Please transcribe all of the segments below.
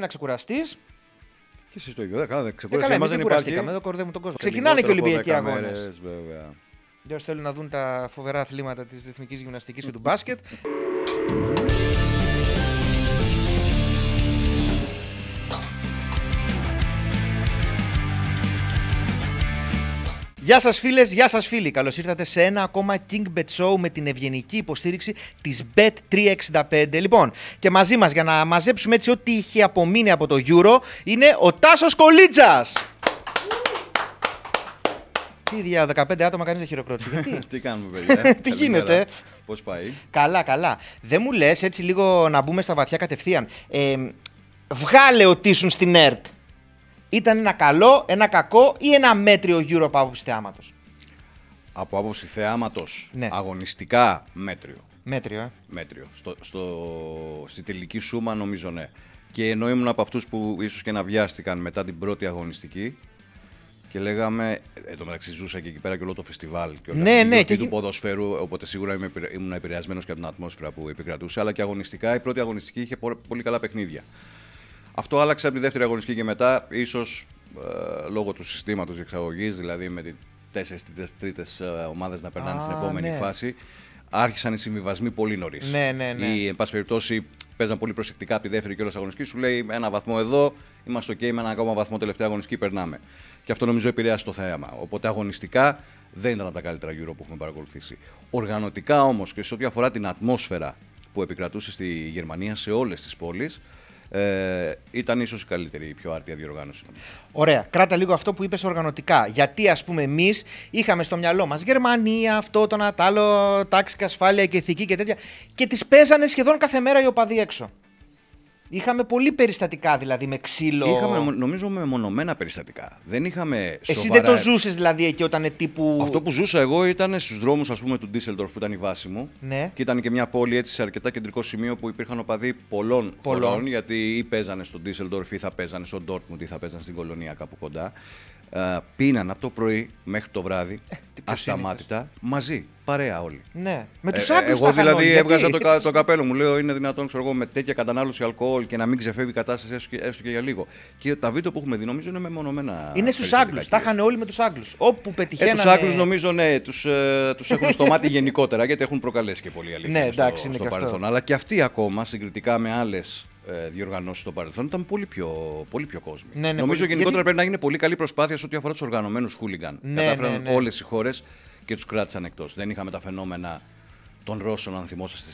να ξεκουραστείς. Και εσύ το ε, ίδιο, δεν δεν ξεκουραστεί. εμείς δεν κουραστήκαμε, εδώ κορδεύουμε τον κόσμο. Ξεκινάνε και οι Ολυμπιακοί αγώνε. Για όσου θέλουν να δουν τα φοβερά αθλήματα της ρυθμική γυμναστικής και του μπάσκετ. Γεια σας φίλες, γεια σας φίλοι. Καλώς ήρθατε σε ένα ακόμα King Bet Show με την ευγενική υποστήριξη της Bet365. Λοιπόν, και μαζί μας για να μαζέψουμε έτσι ό,τι είχε απομείνει από το Euro είναι ο Τάσος Κολίτζας. Τι για 15 άτομα κανείς δεν χειροκρότησε. Τι κάνουμε παιδιά. Τι γίνεται. Πώς πάει. Καλά, καλά. Δεν μου λες έτσι λίγο να μπούμε στα βαθιά κατευθείαν. Ε, βγάλε ο ήσουν στην ΕΡΤ ήταν ένα καλό, ένα κακό ή ένα μέτριο γύρω από άποψη θεάματος. Από άποψη θεάματος. Ναι. Αγωνιστικά μέτριο. Μέτριο, ε. Μέτριο. Στο, στο, στη τελική σούμα νομίζω ναι. Και ενώ ήμουν από αυτούς που ίσως και να βιάστηκαν μετά την πρώτη αγωνιστική, και λέγαμε. Εν τω μεταξύ ζούσα και εκεί πέρα και όλο το φεστιβάλ και όλα ναι, ναι, και του ποδοσφαίρου. Οπότε σίγουρα ήμουν επηρεασμένος και από την ατμόσφαιρα που επικρατούσε. Αλλά και αγωνιστικά η πρώτη αγωνιστική είχε πολύ καλά παιχνίδια. Αυτό άλλαξε από τη δεύτερη αγωνιστική και μετά, ίσως ε, λόγω του συστήματος εξαγωγής, δηλαδή με τι τέσσερι-τρίτε ομάδες να περνάνε Α, στην επόμενη ναι. φάση. Άρχισαν οι συμβιβασμοί πολύ νωρίς. Ναι, ναι, ναι. Ή, εν πάση περιπτώσει, παίζαν πολύ προσεκτικά από τη δεύτερη κιόλας αγωνιστική. Σου λέει ένα βαθμό εδώ, είμαστε OK, με ένα ακόμα βαθμό τελευταία αγωνιστική περνάμε. Και αυτό νομίζω επηρεάζει το θέαμα. Οπότε αγωνιστικά δεν ήταν από τα καλύτερα γύρω που έχουμε παρακολουθήσει. Οργανωτικά όμως και σε ό,τι αφορά την ατμόσφαιρα που επικρατούσε στη Γερμανία σε όλες τις πόλεις, ε, ήταν ίσως η καλύτερη, η πιο άρτια διοργάνωση. Ωραία. Κράτα λίγο αυτό που είπες οργανωτικά. Γιατί, ας πούμε, εμείς είχαμε στο μυαλό μας Γερμανία, αυτό, το άλλο, τάξη και ασφάλεια και ηθική και τέτοια. Και τις παίζανε σχεδόν κάθε μέρα οι οπαδοί έξω. Είχαμε πολύ περιστατικά δηλαδή με ξύλο. Είχαμε νομίζω με μονομένα περιστατικά. Δεν είχαμε σοβαρά... Εσύ δεν το ζούσες δηλαδή εκεί όταν τύπου. Αυτό που ζούσα εγώ ήταν στους δρόμους ας πούμε του Ντίσσελντορφ που ήταν η βάση μου. Ναι. Και ήταν και μια πόλη έτσι σε αρκετά κεντρικό σημείο που υπήρχαν οπαδοί πολλών πολλών, Γιατί ή παίζανε στον Ντίσσελντορφ ή θα παίζανε στον Ντόρκμουντ ή θα παίζανε στην Κολονία κάπου κοντά. Ε, πίνανε από το πρωί μέχρι το βράδυ ε, ασταμάτητα μαζί παρέα όλοι. Ναι. Με του άντρε ε, ε Εγώ δηλαδή γιατί... έβγαζα το, το καπέλο μου. Λέω είναι δυνατόν ξέρω εγώ, με τέτοια κατανάλωση αλκοόλ και να μην ξεφεύγει η κατάσταση έστω και, έστω και για λίγο. Και τα βίντεο που έχουμε δει νομίζω είναι μεμονωμένα. Είναι στους Άγγλου. Τα είχαν όλοι με τους Άγγλους. Όπου πετυχαίνανε. Ε, τους Άγγλους νομίζω ναι, τους ε, τους έχουν στο μάτι γενικότερα γιατί έχουν προκαλέσει και πολύ αλήθεια ναι, εντάξει, στο, στο παρελθόν. Αλλά και αυτοί ακόμα συγκριτικά με άλλες διοργανώσεις στο παρελθόν ήταν πολύ πιο, πολύ πιο κόσμο. Ναι, ναι, νομίζω γενικότερα πρέπει να γίνει πολύ καλή προσπάθεια σε ό,τι αφορά τους οργανωμένους χούλιγκαν. Ναι, Κατάφεραν ναι, ναι. όλες οι χώρες και τους κράτησαν εκτός. Δεν είχαμε τα φαινόμενα των Ρώσων, αν θυμόσαστε,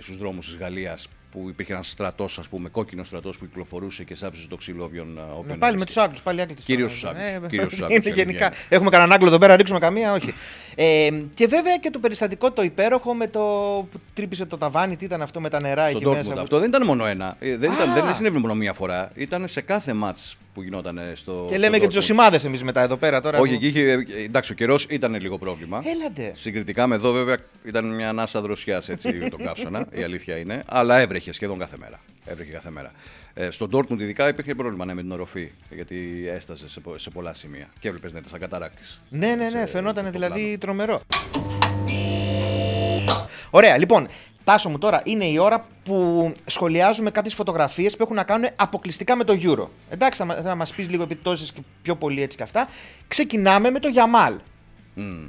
στους δρόμους της Γαλλίας που υπήρχε ένας στρατός, ας πούμε, κόκκινος στρατός που κυκλοφορούσε και σάψε το ξύλο όποιον. Ναι, πάλι με τους Άγγλους, πάλι Άγγλοι. Κυρίω τους Άγγλους. Είναι γενικά. Έχουμε κανέναν Άγγλο εδώ πέρα, ρίξουμε καμία, όχι. ε, και βέβαια και το περιστατικό το υπέροχο με το που τρύπησε το ταβάνι, τι ήταν αυτό με τα νερά Στον εκεί Αυτό δεν ήταν μόνο ένα. Ε, δεν, μόνο μία φορά. Ήταν σε κάθε μάτ που γινόταν στο. Και λέμε και του οσημάδε εμείς μετά εδώ πέρα τώρα. Όχι, εκεί είχε. Εντάξει, ο καιρός ήταν λίγο πρόβλημα. Έλατε. Συγκριτικά με εδώ, βέβαια, ήταν μια ανάσα δροσιάς έτσι τον καύσωνα, η αλήθεια είναι. Αλλά έβρεχε σχεδόν κάθε μέρα. Έβρεχε κάθε μέρα. Ε, στον Τόρκουντ ειδικά υπήρχε πρόβλημα ναι, με την οροφή, γιατί έσταζε σε, σε πολλά σημεία. Και έβλεπες ναι, σαν καταράκτη. Ναι, ναι, ναι, φαινόταν δηλαδή τρομερό. Ωραία, λοιπόν, Τάσο μου, τώρα είναι η ώρα που σχολιάζουμε κάποιες φωτογραφίες που έχουν να κάνουν αποκλειστικά με το Euro. Εντάξει, θα, θα μας πεις λίγο επιπτώσει και πιο πολύ έτσι και αυτά. Ξεκινάμε με το Γιαμάλ. Mm.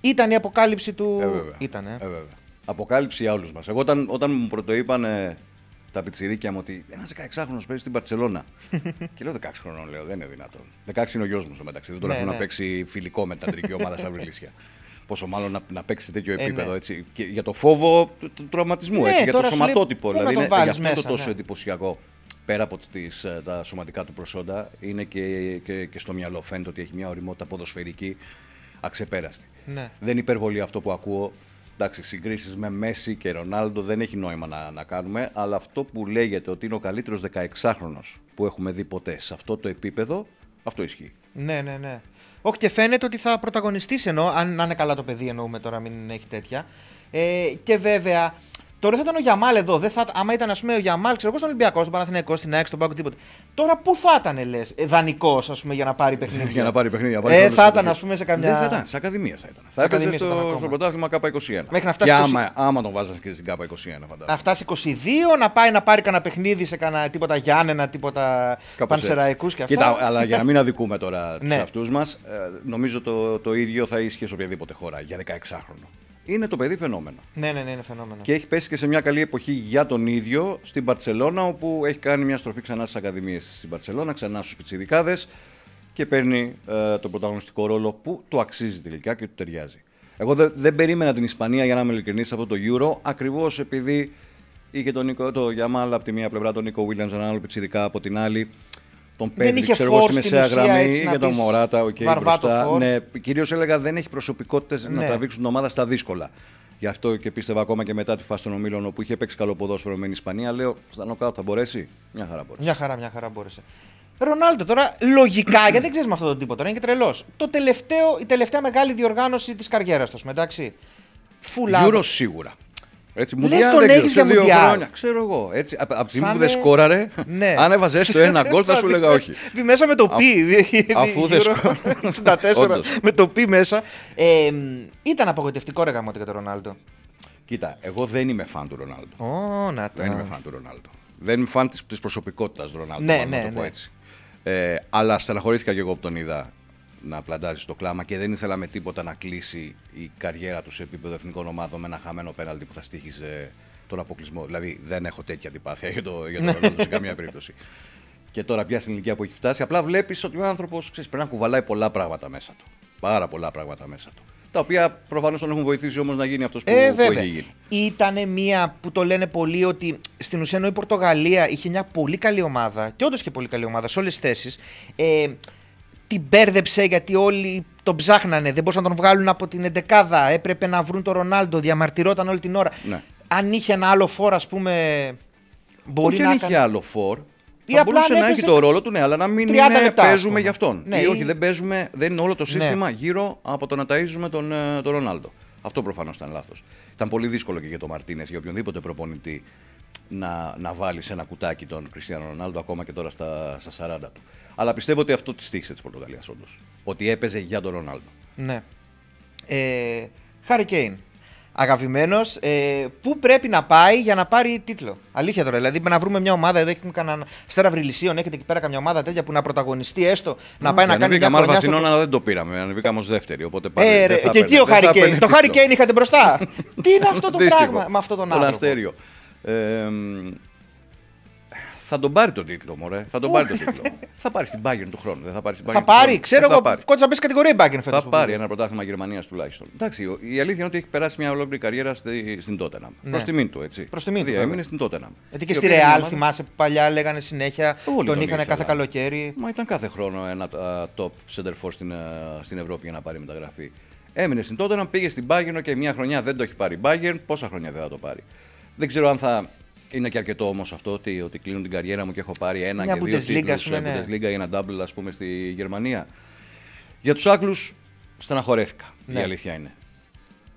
Ήταν η αποκάλυψη του. Ε, βέβαια. Ήταν, ε. ε αποκάλυψη για όλους μας. Εγώ όταν, όταν μου πρωτοείπαν τα πιτσιρίκια μου ότι ένας 16χρονο παίζει στην Παρσελώνα. και λέω 16 χρονών, λέω δεν είναι δυνατόν. 16 χρόνο λεω δεν ειναι δυνατον 16 ειναι ο γιος μου στο μεταξύ. Δεν τον ναι, ναι. παίξει φιλικό με στα βρυλίσια. Πόσο μάλλον να, να παίξει σε τέτοιο ε, ναι. επίπεδο. έτσι. Και για το φόβο του τραυματισμού, ναι, έτσι, για το σωματότυπο. Δηλαδή, είναι, για αυτό το τόσο ναι. εντυπωσιακό πέρα από τις, ε, τα σωματικά του προσόντα, είναι και, και, στο μυαλό. Φαίνεται ότι έχει μια οριμότητα ποδοσφαιρική αξεπέραστη. Ναι. Δεν υπερβολεί αυτό που ακούω. Εντάξει, συγκρίσεις με Μέση και Ρονάλντο δεν έχει νόημα να, να κάνουμε, αλλά αυτό που λέγεται ότι είναι ο καλύτερος 16χρονο που έχουμε δει ποτέ σε αυτό το επίπεδο, αυτό ισχύει. Ναι, ναι, ναι. Όχι, και φαίνεται ότι θα πρωταγωνιστείς ενώ, αν είναι καλά το παιδί εννοούμε τώρα, μην έχει τέτοια. Ε, και βέβαια Τώρα θα ήταν ο Γιαμάλ εδώ. Δεν θα, άμα ήταν, ας πούμε, ο Γιαμάλ, ξέρω εγώ, στον Ολυμπιακό, στον Παναθηναϊκό, στην ΑΕΚ, στον Πάκο, τίποτα. Τώρα πού θα ήταν, λε, δανεικός, ας πούμε, για να πάρει παιχνίδι. για να πάρει παιχνίδι. πάρει ε, θα ήταν, ας πούμε, σε καμιά. Δεν θα ήταν, σε ακαδημία θα ήταν. Θα έπαιζε στο, στο πρωτάθλημα K21. Μέχρι να φτάσει. Και 20... άμα, τον βάζανε και στην K21, φαντάζομαι. Να φτάσει 22, να πάει να πάρει κανένα παιχνίδι σε κανένα τίποτα Γιάννενα, τίποτα πανσεραϊκούς και αυτά. Κοίτα, αλλά για να μην αδικούμε τώρα ναι. τους αυτούς μας, ε, νομίζω το ίδιο θα ίσχυε σε οποιαδήποτε χώρα για 16χρονο είναι το παιδί φαινόμενο. Ναι, ναι, ναι, είναι φαινόμενο. Και έχει πέσει και σε μια καλή εποχή για τον ίδιο στην Παρσελώνα, όπου έχει κάνει μια στροφή ξανά στις Ακαδημίες στην Παρσελώνα, ξανά στους πιτσιδικάδε και παίρνει ε, τον πρωταγωνιστικό ρόλο που το αξίζει τελικά και του ταιριάζει. Εγώ δεν, περίμενα την Ισπανία, για να είμαι ειλικρινής, σε αυτό το Euro, ακριβώς επειδή είχε τον Νίκο, το Γιαμάλ από τη μία πλευρά, τον Νίκο Βίλιαμ, έναν άλλο πιτσιδικά από την άλλη τον είχε ξέρω εγώ, στη μεσαία γραμμή για τον Μωράτα, ο okay, μπροστά. Ναι, Κυρίως έλεγα δεν έχει προσωπικότητες ναι. να τραβήξουν την ομάδα στα δύσκολα. Γι' αυτό και πίστευα ακόμα και μετά τη φάση των ομίλων όπου είχε παίξει καλό ποδόσφαιρο με την Ισπανία. Λέω, στα νοκάου θα μπορέσει. Μια χαρά μπορέσει. Μια χαρά, μια χαρά μπόρεσε. Ρονάλντο τώρα, λογικά, γιατί δεν ξέρεις με αυτόν τον τύπο τώρα, είναι και τρελός. Το τελευταίο, η τελευταία μεγάλη διοργάνωση της καριέρας τους, εντάξει. Φουλ Euro σίγουρα. Έτσι, μου Λες τον έχεις για δύο χρόνια, ξέρω εγώ. Έτσι, από τη στιγμή που δεν ε, σκόραρε, ναι. αν έβαζε το ένα γκολ θα σου έλεγα όχι. μέσα με το πι. Αφού δεν σκόραρε. με το πι μέσα. Ε, ήταν απογοητευτικό ρε για τον Κοίτα, εγώ δεν είμαι φαν του Ρονάλτο. Oh, να το. δεν είμαι φαν του Ρονάλτο. Δεν είμαι φαν της προσωπικότητας του Ρονάλτο. Ναι, ναι, ναι. Ε, αλλά στεναχωρήθηκα και εγώ που τον είδα να πλαντάζεις στο κλάμα και δεν ήθελα με τίποτα να κλείσει η καριέρα τους σε επίπεδο εθνικών ομάδων με ένα χαμένο πέναλτι που θα στήχιζε τον αποκλεισμό. Δηλαδή δεν έχω τέτοια αντιπάθεια για το, για το σε καμία περίπτωση. Και τώρα πια στην ηλικία που έχει φτάσει, απλά βλέπεις ότι ο άνθρωπος πρέπει να κουβαλάει πολλά πράγματα μέσα του. Πάρα πολλά πράγματα μέσα του. Τα οποία προφανώς τον έχουν βοηθήσει όμως να γίνει αυτός που, ε, έχει γίνει. Ήταν μία που το λένε πολλοί ότι στην ουσία η Πορτογαλία είχε μια πολύ καλή ομάδα και όντως και πολύ καλή ομάδα σε όλες τις θέσεις. Ε, την μπέρδεψε γιατί όλοι τον ψάχνανε. Δεν μπορούσαν να τον βγάλουν από την 11 Έπρεπε να βρουν τον Ρονάλντο. Διαμαρτυρόταν όλη την ώρα. Ναι. Αν είχε ένα άλλο φόρ, ας πούμε. Μπορεί όχι να αν είχε άλλο φόρ. Ή θα μπορούσε να έχει το ρόλο του, ναι, αλλά να μην είναι, λεπτά, παίζουμε γι' αυτόν. Ναι, ή, όχι, δεν παίζουμε, δεν είναι όλο το ναι. σύστημα ναι. γύρω από το να ταΐζουμε τον, ε, τον Ρονάλντο. Αυτό προφανώς ήταν λάθος. Ήταν πολύ δύσκολο και για τον Μαρτίνες, για οποιονδήποτε προπονητή να, να βάλει σε ένα κουτάκι τον Κριστιανό Ρονάλντο ακόμα και τώρα στα, στα 40 του. Αλλά πιστεύω ότι αυτό τη στήχησε της Πορτογαλίας όντως. Ότι έπαιζε για τον Ρονάλντο. Ναι. Ε, Χάρη Κέιν. Αγαπημένος, ε, πού πρέπει να πάει για να πάρει τίτλο. Αλήθεια τώρα. Δηλαδή, να βρούμε μια ομάδα. Εδώ έχουμε κανέναν Στέρα Βρυλισίων, έχετε εκεί πέρα καμιά ομάδα τέτοια που να πρωταγωνιστεί έστω να πάει να, να κάνει Αν Στην Όνα δεν το πήραμε. Ανεβήκαμε ως δεύτερη. Οπότε Ε, και εκεί ο Χάρη Το Χάρη είχατε μπροστά. Τι είναι αυτό το πράγμα με αυτόν τον άνθρωπο. Ε, θα τον πάρει τον τίτλο, μωρέ. Θα τον πάρει τον τίτλο. θα πάρει την Bayern του χρόνου. θα πάρει θα πάρει, ξέρω εγώ. Κότσα μπει κατηγορία η Bayern φέτος. Θα πάρει ένα πρωτάθλημα Γερμανίας τουλάχιστον. Εντάξει, η αλήθεια είναι ότι έχει περάσει μια ολόκληρη καριέρα στη, στην Τότεναμ. Ναι. Προς τιμή του, έτσι. Προς τιμή δηλαδή, του. Έμεινε στην Τότεναμ. Γιατί και στη Ρεάλ θυμάσαι που παλιά λέγανε συνέχεια Όλοι τον, είχαν κάθε καλοκαίρι. Μα ήταν κάθε χρόνο ένα top center στην, στην Ευρώπη για να πάρει μεταγραφή. Έμεινε στην Τότεναμ, πήγε στην Bayern και μια χρονιά δεν το έχει πάρει η Bayern. Πόσα χρόνια δεν θα το πάρει. Δεν ξέρω αν θα. Είναι και αρκετό όμως αυτό ότι, ότι κλείνουν την καριέρα μου και έχω πάρει ένα Μια και δύο τίτλους σε ναι. Bundesliga ή ένα double ας πούμε στη Γερμανία. Για τους Άγγλους, στεναχωρέθηκα, ναι. η αλήθεια είναι.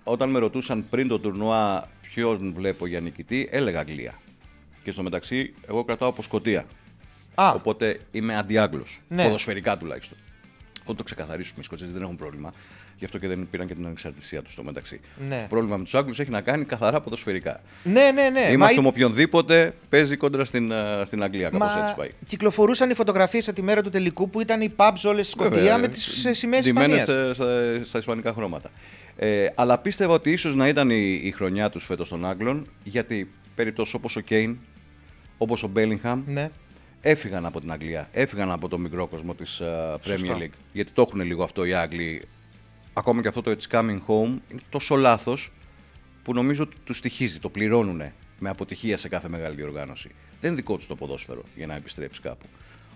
Όταν με ρωτούσαν πριν το τουρνουά ποιον βλέπω για νικητή, έλεγα Αγγλία. Και στο μεταξύ εγώ κρατάω από Σκοτία. Α. Οπότε είμαι είμαι ναι. ποδοσφαιρικά τουλάχιστον. Όταν το ξεκαθαρίσουμε, οι Σκοτσέζοι δεν έχουν πρόβλημα. Γι' αυτό και δεν πήραν και την ανεξαρτησία τους στο μεταξύ. Ναι. Πρόβλημα με τους Άγγλους έχει να κάνει καθαρά ποδοσφαιρικά. Ναι, ναι, ναι. Είμαστε Μα... με οποιονδήποτε παίζει κόντρα στην, ε, στην Αγγλία. Κάπως έτσι πάει. Κυκλοφορούσαν οι φωτογραφίες από τη μέρα του τελικού που ήταν οι pubs όλες στη Σκοτία με τις σημαίε Ισπανία. Στα, στα ισπανικά χρώματα. Ε, αλλά πίστευα ότι ίσως να ήταν η, η χρονιά τους φέτος των Άγγλων γιατί περιπτώσει όπως ο Κέιν, όπως ο Μπέλιγχαμ. Ναι έφυγαν από την Αγγλία, έφυγαν από το μικρό κόσμο της uh, ε, Premier League. Γιατί το έχουν λίγο αυτό οι Άγγλοι ακόμα και αυτό το It's Coming Home είναι τόσο λάθος που νομίζω ότι τους στοιχίζει, το πληρώνουν με αποτυχία σε κάθε μεγάλη διοργάνωση. Δεν είναι δικό τους το ποδόσφαιρο για να επιστρέψει κάπου.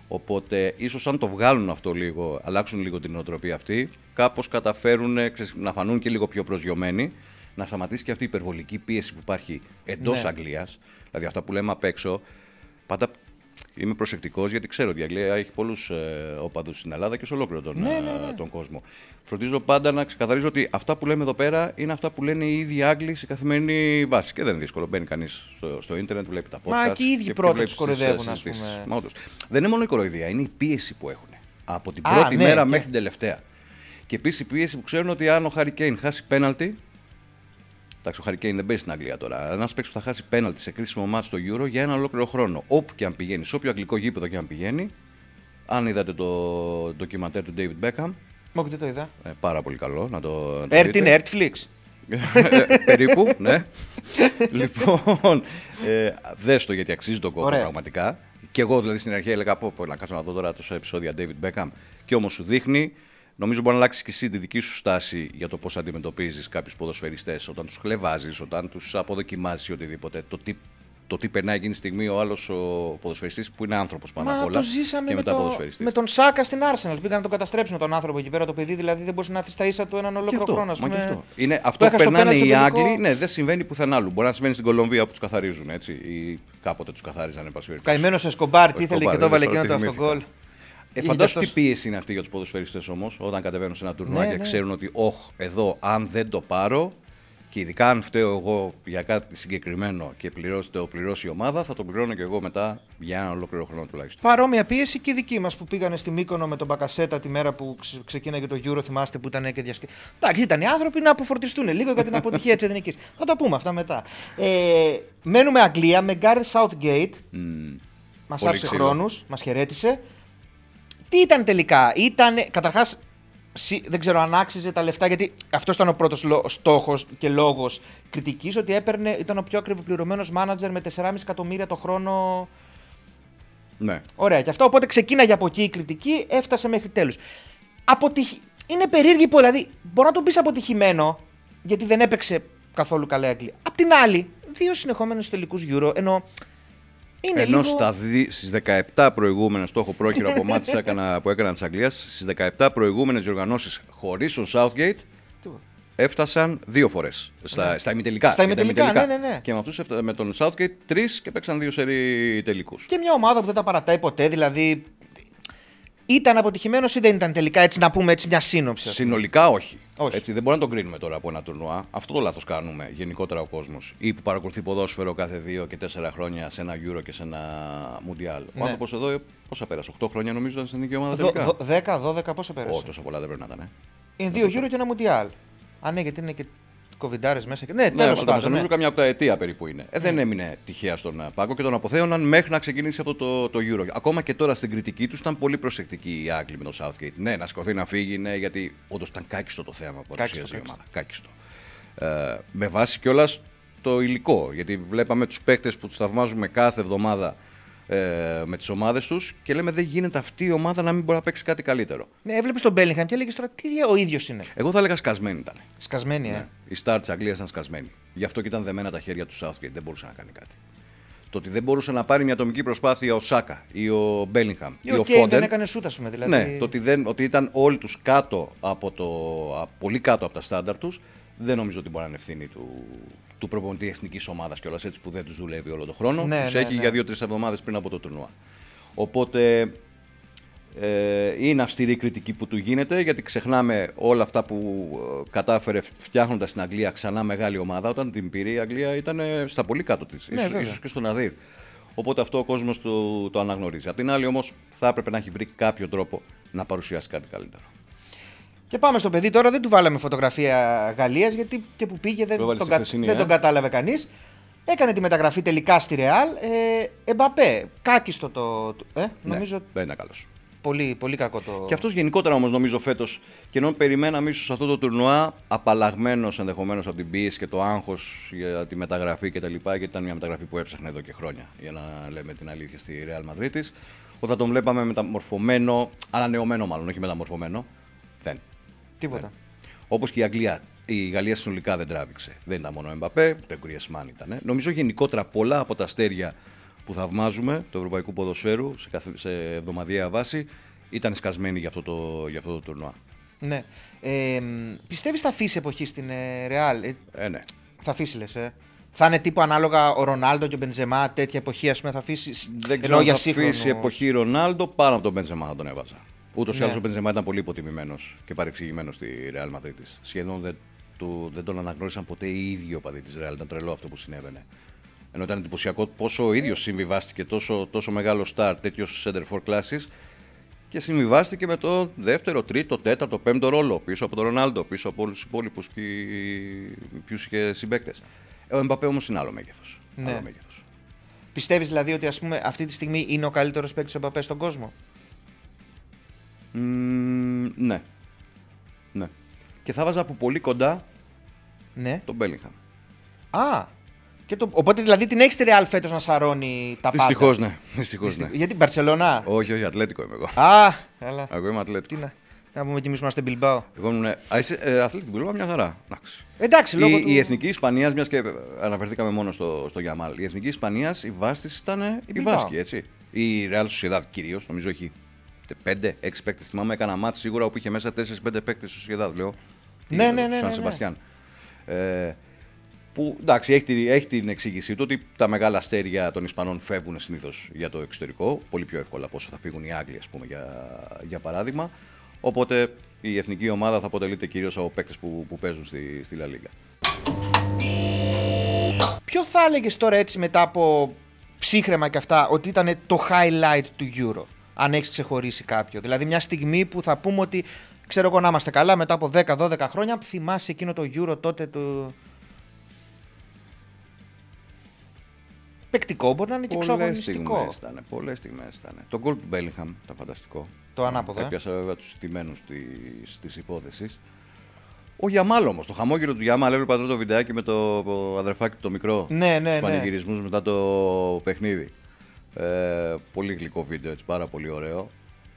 Οπότε, ίσως αν το βγάλουν αυτό λίγο, αλλάξουν λίγο την νοοτροπία αυτή, κάπως καταφέρουν να φανούν και λίγο πιο προσγειωμένοι, να σταματήσει και αυτή η υπερβολική πίεση που υπάρχει εντός ναι. Αγγλίας. Δηλαδή, αυτά που λέμε απ' έξω, πάντα Είμαι προσεκτικός γιατί ξέρω ότι η Αγγλία έχει πολλούς ε, οπαδούς στην Ελλάδα και σε ολόκληρο τον, ναι, ε, ναι, ναι. τον κόσμο. Φροντίζω πάντα να ξεκαθαρίζω ότι αυτά που λέμε εδώ πέρα είναι αυτά που λένε οι ίδιοι Άγγλοι σε καθημερινή βάση. Και δεν είναι δύσκολο. Μπαίνει κανείς στο, στο ίντερνετ, βλέπει τα πόρτα. Μα και οι ίδιοι πρώτα ε, κοροϊδεύουν, ας πούμε. Μα, Δεν είναι μόνο η κοροϊδία, είναι η πίεση που έχουν. Από την πρώτη μέρα μέχρι την τελευταία. Και επίσης η πίεση που ξέρουν ότι αν ο Χάρη Κέιν χάσει πέναλτι, Εντάξει, ο Χαρικέιν δεν παίζει στην Αγγλία τώρα. Ένας παίκτης που θα χάσει πέναλτι σε κρίσιμο μάτι στο Euro για ένα ολόκληρο χρόνο. Όπου και αν πηγαίνει, σε όποιο αγγλικό γήπεδο και αν πηγαίνει. Αν είδατε το ντοκιμαντέρ του David Beckham. Μόχι, δεν το είδα. Ε, πάρα πολύ καλό να το. Ερτ είναι, Ερτφλίξ. περίπου, ναι. λοιπόν, ε, δες το γιατί αξίζει τον κόπο πραγματικά. Και εγώ δηλαδή στην αρχή έλεγα πω, πω να κάτσω να δω τώρα το επεισόδιο David Beckham και όμως σου δείχνει Νομίζω μπορεί να αλλάξει και εσύ τη δική σου στάση για το πώς αντιμετωπίζεις κάποιους ποδοσφαιριστές όταν τους χλεβάζεις, όταν τους αποδοκιμάζεις οτιδήποτε. Το τι, το τι περνάει εκείνη τη στιγμή ο άλλος ο ποδοσφαιριστής που είναι άνθρωπος πάνω απ' όλα. Το ζήσαμε με, το, με τον Σάκα στην Άρσεναλ. Πήγαν να τον καταστρέψουν τον άνθρωπο εκεί πέρα το παιδί, δηλαδή δεν μπορούσε να αφήσει τα ίσα του έναν ολόκληρο αυτό, χρόνο. Πούμε... αυτό είναι, αυτό που περνάνε οι Άγγλοι ναι, δεν συμβαίνει πουθενά άλλου. Μπορεί να συμβαίνει στην Κολομβία που τους καθαρίζουν έτσι, ή κάποτε τους καθάριζαν. Καημένο σε σκομπάρ, τι ήθελε και το βαλεκίνο το αυτοκόλ. Ε, φαντάσου τι πίεση είναι αυτή για τους ποδοσφαιριστές όμως, όταν κατεβαίνουν σε ένα τουρνουά ναι, και ναι. ξέρουν ότι, Ωχ, εδώ, αν δεν το πάρω, και ειδικά αν φταίω εγώ για κάτι συγκεκριμένο και πληρώσει, το πληρώσει η ομάδα, θα το πληρώνω και εγώ μετά για ένα ολόκληρο χρόνο τουλάχιστον. Παρόμοια πίεση και η δική μας που πήγανε στη Μύκονο με τον Μπακασέτα τη μέρα που ξεκίναγε το Euro, θυμάστε που ήταν και διασκευή. Εντάξει, ήταν οι άνθρωποι να αποφορτιστούν λίγο για την αποτυχία της Εθνικής. θα τα πούμε αυτά μετά. Ε, μένουμε Αγγλία με Guard Southgate. Mm. Μα άφησε χρόνους, μας χαιρέτησε τι ήταν τελικά. Ήταν, καταρχάς, δεν ξέρω αν άξιζε τα λεφτά, γιατί αυτός ήταν ο πρώτος στόχος και λόγος κριτικής, ότι έπαιρνε, ήταν ο πιο ακριβοπληρωμένος μάνατζερ με 4,5 εκατομμύρια το χρόνο. Ναι. Ωραία, και αυτό. Οπότε ξεκίναγε από εκεί η κριτική, έφτασε μέχρι τέλους. Αποτυχ... Είναι περίεργη που, δηλαδή, μπορεί να τον πεις αποτυχημένο, γιατί δεν έπαιξε καθόλου καλά η Αγγλία. Απ' την άλλη, δύο συνεχόμενου τελικούς Euro, ενώ είναι Ενώ λίγο... στις 17 προηγούμενες, το έχω πρόχειρο από μάτι που έκανα της Αγγλίας, στις 17 προηγούμενες διοργανώσεις χωρίς τον Southgate, έφτασαν δύο φορές στα, ναι. στα ημιτελικά. Στα ημιτελικά, Ναι, ναι, ναι. Και με, αυτούς, με τον Southgate τρεις και παίξαν δύο σερί τελικούς. Και μια ομάδα που δεν τα παρατάει ποτέ, δηλαδή. Ήταν αποτυχημένος ή δεν ήταν τελικά, έτσι να πούμε έτσι μια σύνοψη. Συνολικά όχι. Έτσι, δεν μπορούμε να τον κρίνουμε τώρα από ένα τουρνουά. Αυτό το λάθος κάνουμε γενικότερα ο κόσμος. ή που παρακολουθεί ποδόσφαιρο κάθε δύο και τέσσερα χρόνια σε ένα γύρο και σε ένα Mundial. Ναι. Ο άνθρωπος εδώ πόσα πέρασε, 8 χρόνια νομίζω ήταν στην ίδια ομάδα. Τελικά. 10, 12, πόσα πέρασε. Όχι, τόσο πολλά δεν πρέπει να ήταν. Ε. Είναι δύο Euro και ένα Mundial. Α, ναι, γιατί είναι και κοβιντάρες μέσα. Και... Ναι, τέλος ναι, πάντων. Ναι, νομίζω από καμιά περίπου είναι. Ε, δεν ναι. έμεινε τυχαία στον ε, πάγκο και τον αποθέωναν μέχρι να ξεκινήσει αυτό το, το Euro. Ακόμα και τώρα στην κριτική τους ήταν πολύ προσεκτική η Άγγλοι με το Southgate. Ναι, να σκοθεί να φύγει, ναι, γιατί όντως ήταν κάκιστο το θέμα που παρουσίαζε η ομάδα. Κάκιστο. Ε, με βάση κιόλας το υλικό. Γιατί βλέπαμε τους παίκτες που τους θαυμάζουμε κάθε εβδομάδα ε, με τις ομάδες τους και λέμε δεν γίνεται αυτή η ομάδα να μην μπορεί να παίξει κάτι καλύτερο. Ναι, έβλεπες τον Μπέλιγχαμ και έλεγες τώρα τι ο ίδιος είναι. Εγώ θα έλεγα σκασμένη ήταν. Σκασμένη, ε. ναι. ε. Η start της Αγγλίας ήταν σκασμένη. Γι' αυτό και ήταν δεμένα τα χέρια του Southgate, δεν μπορούσε να κάνει κάτι. Το ότι δεν μπορούσε να πάρει μια ατομική προσπάθεια ο Σάκα ή ο Μπέλιγχαμ ή, ο ο Φόντεν. Δεν έκανε σούτα, πούμε, δηλαδή. Ναι, το ότι, δεν, ότι ήταν όλοι τους κάτω από το. πολύ κάτω από τα στάνταρ τους, δεν νομίζω ότι μπορεί να είναι ευθύνη του, του προπονητή εθνικής ομάδας κιόλας έτσι που δεν τους δουλεύει όλο τον χρόνο. Ναι, τους ναι, έχει ναι. για δύο-τρει εβδομάδες πριν από το τουρνουά. Οπότε ε, είναι αυστηρή η κριτική που του γίνεται γιατί ξεχνάμε όλα αυτά που ε, κατάφερε φτιάχνοντας την Αγγλία ξανά μεγάλη ομάδα. Όταν την πήρε η Αγγλία ήταν στα πολύ κάτω της, ναι, ίσως και στον Αδύρ. Οπότε αυτό ο κόσμος το, το αναγνωρίζει. Απ' την άλλη όμως θα έπρεπε να έχει βρει κάποιο τρόπο να παρουσιάσει κάτι καλύτερο. Και πάμε στο παιδί τώρα, δεν του βάλαμε φωτογραφία Γαλλίας γιατί και που πήγε δεν, τον, δεν τον ε. κατάλαβε κανείς. Έκανε τη μεταγραφή τελικά στη Ρεάλ. Ε, Εμπαπέ, κάκιστο το. Ε, ναι, νομίζω... Ναι, δεν είναι καλός. Πολύ, πολύ κακό το. Και αυτός γενικότερα όμως νομίζω φέτος. Και ενώ περιμέναμε ίσως αυτό το τουρνουά, απαλλαγμένος ενδεχομένως από την πίεση και το άγχος για τη μεταγραφή κτλ. Γιατί ήταν μια μεταγραφή που έψαχνε εδώ και χρόνια, για να λέμε την αλήθεια, στη Ρεάλ Μαδρίτη. Όταν τον βλέπαμε μεταμορφωμένο, ανανεωμένο μάλλον, όχι μεταμορφωμένο. Δεν. Τίποτα. Ναι. Ε, Όπως και η Αγγλία. Η Γαλλία συνολικά δεν τράβηξε. Δεν ήταν μόνο ο Εμπαπέ, ούτε ο Γκριεσμάν ήταν. Ε. Νομίζω γενικότερα πολλά από τα αστέρια που θαυμάζουμε του ευρωπαϊκού ποδοσφαίρου σε, σε εβδομαδιαία βάση ήταν σκασμένοι για αυτό το, για αυτό το τουρνουά. Ναι. Ε, Πιστεύεις θα αφήσει εποχή στην ε, Ρεάλ. Ε, ε, ναι. Θα αφήσει, λες. Ε. Θα είναι τύπο ανάλογα ο Ρονάλντο και ο Μπενζεμά, τέτοια εποχή, ας πούμε, θα αφήσει. Δεν ξέρω αν θα αφήσει εποχή Ρονάλντο, πάνω από τον Μπενζεμά θα τον έβαζα. Ούτως ή ναι. άλλως ο Μπεντζεμά ήταν πολύ υποτιμημένος και παρεξηγημένος στη Ρεάλ Μαδρίτη. Σχεδόν δεν, του, δεν τον αναγνώρισαν ποτέ οι ίδιοι οπαδοί τη Ρεάλ. Ήταν τρελό αυτό που συνέβαινε. Ενώ ήταν εντυπωσιακό πόσο ο ίδιος συμβιβάστηκε τόσο, τόσο μεγάλο στάρ, τέτοιος center for classes και συμβιβάστηκε με το δεύτερο, τρίτο, τέταρτο, πέμπτο ρόλο πίσω από τον Ρονάλντο, πίσω από όλους τους υπόλοιπους και ποιους είχε συμπαίκτες. Ο Εμπαπέ όμως είναι άλλο μέγεθος. Ναι. Άλλο Πιστεύεις δηλαδή ότι ας πούμε, αυτή τη στιγμή είναι ο καλύτερος παίκτης ο Εμπαπέ στον κόσμο. Μμμ, ναι. Ναι. Και θα βάζα από πολύ κοντά Ναι. τον Μπέλιγχαμ. Α! Και το... Οπότε δηλαδή την έχεις τη Ρεάλ φέτος να σαρώνει τα πάντα. Δυστυχώς ναι. Δυστυχώς, ναι. Γιατί την Παρσελώνα. Όχι, όχι, Ατλέτικο είμαι εγώ. Α! Έλα. Εγώ είμαι Ατλέτικο. Τι να... Να πούμε κι εμείς είμαστε Μπιλμπάο. Εγώ ήμουν. Α, είσαι ε, αθλητή Μπιλμπάο, μια χαρά. Εντάξει. Εντάξει, λόγω η, του... η εθνική Ισπανίας, μιας και αναφερθήκαμε μόνο στο, στο Γιαμάλ. Η εθνική Ισπανίας, η βάση τη ήταν η, η Βάσκη, έτσι. Η Ρεάλ Sociedad κυρίως, νομίζω έχει 5 εξι έξι παίκτες. Θυμάμαι, έκανα μάτι που όπου είχε μέσα 4-5 παίκτες στο Σιεδάδ. Ναι, λέω. Ναι, ναι, ναι. Σαν ναι, Σεμπαστιάν. Ε, που εντάξει, έχει την, έχει την εξήγησή του ότι τα μεγάλα αστέρια των Ισπανών φεύγουν συνήθως για το εξωτερικό. Πολύ πιο εύκολα από όσο θα φύγουν οι Άγγλοι, ας πούμε, για, για παράδειγμα. Οπότε η εθνική ομάδα θα αποτελείται κυρίως από παίκτες που, που παίζουν στη, στη Λα Λίγα. Ποιο θα έλεγες τώρα έτσι μετά από ψύχρεμα και αυτά ότι ήταν το highlight του Euro αν έχεις ξεχωρίσει κάποιο. Δηλαδή, μια στιγμή που θα πούμε ότι ξέρω εγώ να είμαστε καλά μετά από 10-12 χρόνια, θυμάσαι εκείνο το Euro τότε του. Πεκτικό μπορεί να είναι και εξωαγωνιστικό. Πολλέ ήταν. Πολλές στιγμές ήταν. Το γκολ του Μπέλιχαμ ήταν φανταστικό. Το ανάποδο. Ε. Έπιασα βέβαια τους τιμένους της υπόθεσης. Ο Γιαμάλ όμως, το χαμόγελο του Γιαμάλ. Έβλεπα το βιντεάκι με το αδερφάκι το μικρό. Ναι, ναι, ναι. Του πανηγυρισμούς μετά το παιχνίδι. Ε, πολύ γλυκό βίντεο, έτσι, πάρα πολύ ωραίο.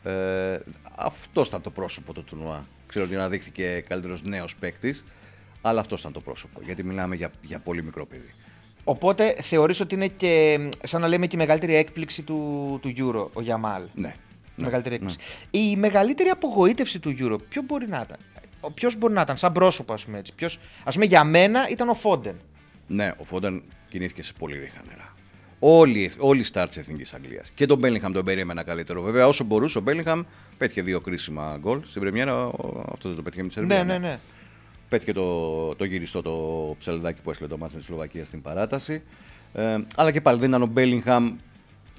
Ε, αυτό ήταν το πρόσωπο του τουρνουά. Ξέρω ότι αναδείχθηκε καλύτερος νέος παίκτης, αλλά αυτό ήταν το πρόσωπο. Γιατί μιλάμε για, για πολύ μικρό παιδί. Οπότε θεωρείς ότι είναι και, σαν να λέμε, και η μεγαλύτερη έκπληξη του, του Euro, ο Γιαμάλ. Ναι. Η ναι, μεγαλύτερη ναι. έκπληξη. Ναι. Η μεγαλύτερη απογοήτευση του Euro, ποιο μπορεί να ήταν. Ποιος μπορεί να ήταν, σαν πρόσωπο, ας πούμε έτσι. Ποιος, ας πούμε, για μένα ήταν ο Φόντεν. Ναι, ο Φόντεν κινήθηκε σε πολύ ρίχα νερά. Όλοι, οι στάρτ της Εθνικής Αγγλίας. Και τον Μπέλιγχαμ τον περίμενα καλύτερο. Βέβαια, όσο μπορούσε ο Μπέλιγχαμ πέτυχε δύο κρίσιμα γκολ. Στην Πρεμιέρα αυτό δεν το πέτυχε με τη Σερβία. Ναι, ναι, ναι. ναι. Πέτυχε το, το γυριστό το ψελδάκι που έστειλε το μάτι τη Σλοβακία στην παράταση. Ε, αλλά και πάλι δεν ήταν ο Μπέλιγχαμ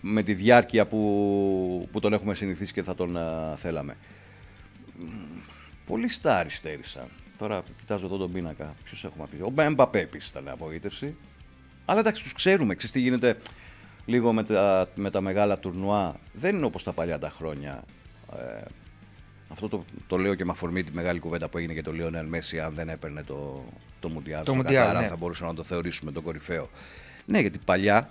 με τη διάρκεια που, που τον έχουμε συνηθίσει και θα τον ε, θέλαμε. Πολύ στάρι στέρισαν. Τώρα κοιτάζω εδώ τον πίνακα. Ποιος έχουμε πει. Ο Μπέμπαπέ επίσης ήταν απογοήτευση. Αλλά εντάξει, τους ξέρουμε. Ξέρεις τι γίνεται λίγο με τα, με τα μεγάλα τουρνουά. Δεν είναι όπως τα παλιά τα χρόνια. Ε, αυτό το, το λέω και με αφορμή τη μεγάλη κουβέντα που έγινε για το Λίον Μέση. Αν δεν έπαιρνε το, το Μουντιάλ, το Μουντιάλ ναι. θα μπορούσαμε να το θεωρήσουμε τον κορυφαίο. Ναι, γιατί παλιά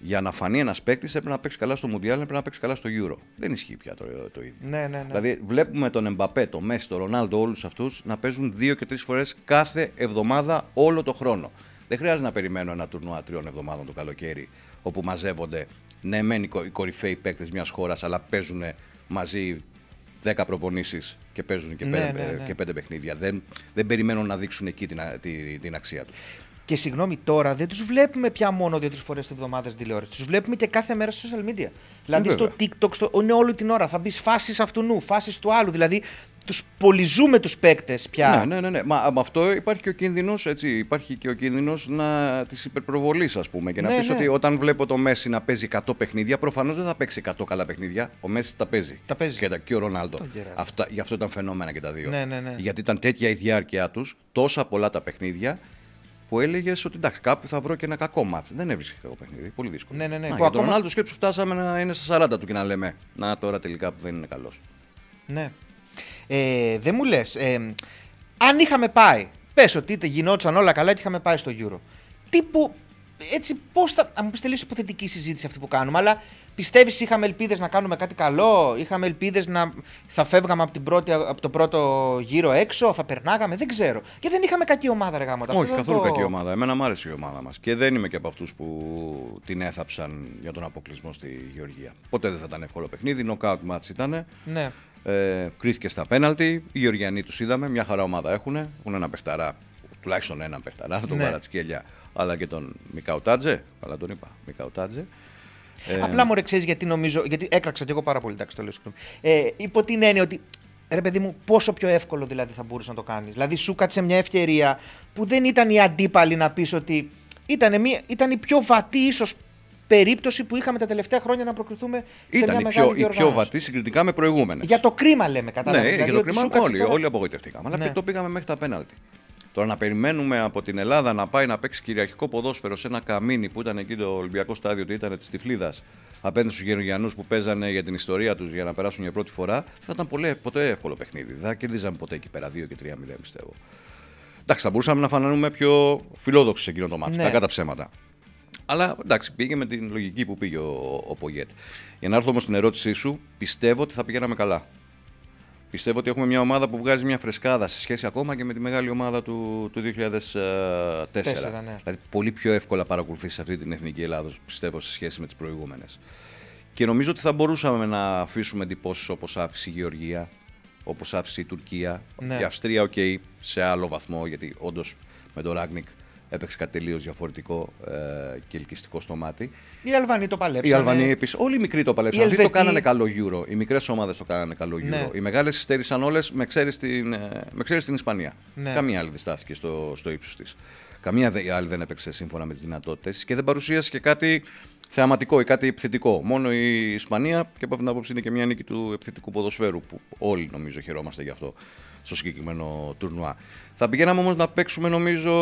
για να φανεί ένας παίκτης έπρεπε να παίξει καλά στο Μουντιάλ, έπρεπε να παίξει καλά στο Euro. Δεν ισχύει πια το, το ίδιο. Ναι, ναι, ναι. Δηλαδή βλέπουμε τον Εμπαπέ, τον Μέση, τον Ρονάλντο, όλους αυτούς να παίζουν δύο και τρεις φορές κάθε εβδομάδα όλο το χρόνο. Δεν χρειάζεται να περιμένω ένα τουρνουά τριών εβδομάδων το καλοκαίρι, όπου μαζεύονται ναι, μεν οι κορυφαίοι παίκτες μιας χώρας, αλλά παίζουν μαζί 10 προπονήσεις και παίζουν και, ναι, ναι, ναι, και πέντε παιχνίδια. Δεν, δεν περιμένω να δείξουν εκεί την, την, αξία τους. Και συγγνώμη, τώρα δεν τους βλέπουμε πια μόνο δύο-τρει φορές τη βδομάδα στην τηλεόρασης. Τους βλέπουμε και κάθε μέρα στα social media. Δηλαδή ε, στο TikTok, στο, είναι όλη την ώρα. Θα μπεις φάσεις αυτού νου, φάσεις του άλλου. Δηλαδή τους πολιζούμε τους παίκτες πια. Ναι, ναι, ναι. ναι. Μα με αυτό υπάρχει και ο κίνδυνος, έτσι. Υπάρχει και ο κίνδυνος τη υπερπροβολή, ας πούμε. Και να ναι, πεις ναι. ότι όταν βλέπω το Μέση να παίζει 100 παιχνίδια, προφανώς δεν θα παίξει 100 καλά παιχνίδια. Ο Μέση τα παίζει. Τα παίζει. Και, τα, και ο Ρονάλντο. Αυτά, γι' αυτό ήταν φαινόμενα και τα δύο. Ναι, ναι, ναι. Γιατί ήταν τέτοια η διάρκεια τους, τόσα πολλά τα παιχνίδια, που έλεγες ότι εντάξει, κάπου θα βρω και ένα κακό μάτσο. Δεν έβρισκε κακό παιχνίδι. Πολύ δύσκολο. Ναι, ναι, ναι. που τον ακόμα... Ρονάλντο σκέψου φτάσαμε να είναι στα 40 του και να λέμε Να τώρα τελικά που δεν είναι καλός. Ναι. Ε, δεν μου λες. Ε, αν είχαμε πάει, πες ότι γινόντουσαν όλα καλά και είχαμε πάει στο Euro. Τι που. Έτσι, πώς θα. Αν μου πεις τελείως υποθετική συζήτηση αυτή που κάνουμε, αλλά πιστεύεις είχαμε ελπίδες να κάνουμε κάτι καλό, είχαμε ελπίδες να θα φεύγαμε από, την πρώτη, από το πρώτο γύρο έξω, θα περνάγαμε, δεν ξέρω. Και δεν είχαμε κακή ομάδα, ρε γάμο. Όχι, καθόλου το... κακή ομάδα. Εμένα μου άρεσε η ομάδα μας. Και δεν είμαι και από αυτούς που την έθαψαν για τον αποκλεισμό στη Γεωργία. Ποτέ δεν θα ήταν εύκολο παιχνίδι, νοκάουτ μάτ ήταν. Ναι. Ε, κρίθηκε στα πέναλτι. Οι Γεωργιανοί τους είδαμε, μια χαρά ομάδα έχουν. Έχουν ένα παιχταρά, τουλάχιστον ένα παιχταρά, τον ναι. αλλά και τον Μικαουτάτζε. αλλά τον είπα, Μικαουτάτζε. Ε, Απλά μου ρεξίζει γιατί νομίζω. Γιατί έκραξα και εγώ πάρα πολύ, εντάξει, το λέω συγγνώμη. Ε, υπό την έννοια ότι ρε παιδί μου, πόσο πιο εύκολο δηλαδή θα μπορούσε να το κάνεις. Δηλαδή σου κάτσε μια ευκαιρία που δεν ήταν η αντίπαλη να πεις ότι ήταν, μια, ήταν η πιο βατή ίσως περίπτωση που είχαμε τα τελευταία χρόνια να προκριθούμε σε μια μεγάλη διοργάνωση. Ήταν η πιο βατή συγκριτικά με προηγούμενες. Για το κρίμα λέμε, κατάλαβα. Ναι, δηλαδή, για το κρίμα όλοι, τώρα... όλοι απογοητευτήκαμε. Αλλά ναι. το πήγαμε μέχρι τα πέναλτι. Τώρα να περιμένουμε από την Ελλάδα να πάει να παίξει κυριαρχικό ποδόσφαιρο σε ένα καμίνι που ήταν εκεί το Ολυμπιακό Στάδιο, ότι ήταν της Τυφλίδας απέναντι στους Γεωργιανούς που παίζανε για την ιστορία τους για να περάσουν για πρώτη φορά, θα ήταν πολύ, ποτέ εύκολο παιχνίδι. Δεν κερδίζαμε ποτέ εκεί πέρα 2 και 3-0, πιστεύω. Εντάξει, θα μπορούσαμε να φανανούμε πιο φιλόδοξοι σε εκείνο το μάτι. Ναι. Κατά ψέματα. Αλλά εντάξει, πήγε με την λογική που πήγε ο, ο Για να έρθω όμως στην ερώτησή σου, πιστεύω ότι θα πηγαίναμε καλά. Πιστεύω ότι έχουμε μια ομάδα που βγάζει μια φρεσκάδα σε σχέση ακόμα και με τη μεγάλη ομάδα του, του 2004. ναι. Δηλαδή, πολύ πιο εύκολα παρακολουθείς αυτή την εθνική Ελλάδα, πιστεύω, σε σχέση με τις προηγούμενες. Και νομίζω ότι θα μπορούσαμε να αφήσουμε εντυπώσεις όπως άφησε η Γεωργία, όπως άφησε η Τουρκία. Ναι. Η Αυστρία, οκ, okay, σε άλλο βαθμό, γιατί όντως με τον Ράγνικ έπαιξε κάτι τελείως διαφορετικό ε, και ελκυστικό στο μάτι. Οι Αλβανοί το παλέψαν. Οι Αλβανοί επίσης. Όλοι οι μικροί το παλέψαν. Αυτοί το κάνανε καλό γύρο. Οι μικρές ομάδες το κάνανε καλό γύρο. Ναι. Οι μεγάλες υστέρησαν όλες, με ξέρεις ε, την, Ισπανία. Ναι. Καμία άλλη δεν στάθηκε στο, στο ύψος της. Καμία άλλη δεν έπαιξε σύμφωνα με τις δυνατότητες και δεν παρουσίασε και κάτι θεαματικό ή κάτι επιθετικό. Μόνο η Ισπανία, και από την άποψη είναι και μια νίκη του επιθετικού ποδοσφαίρου, που όλοι νομίζω χαιρόμαστε γι' αυτό στο συγκεκριμένο τουρνουά. Θα πηγαίναμε όμως να παίξουμε νομίζω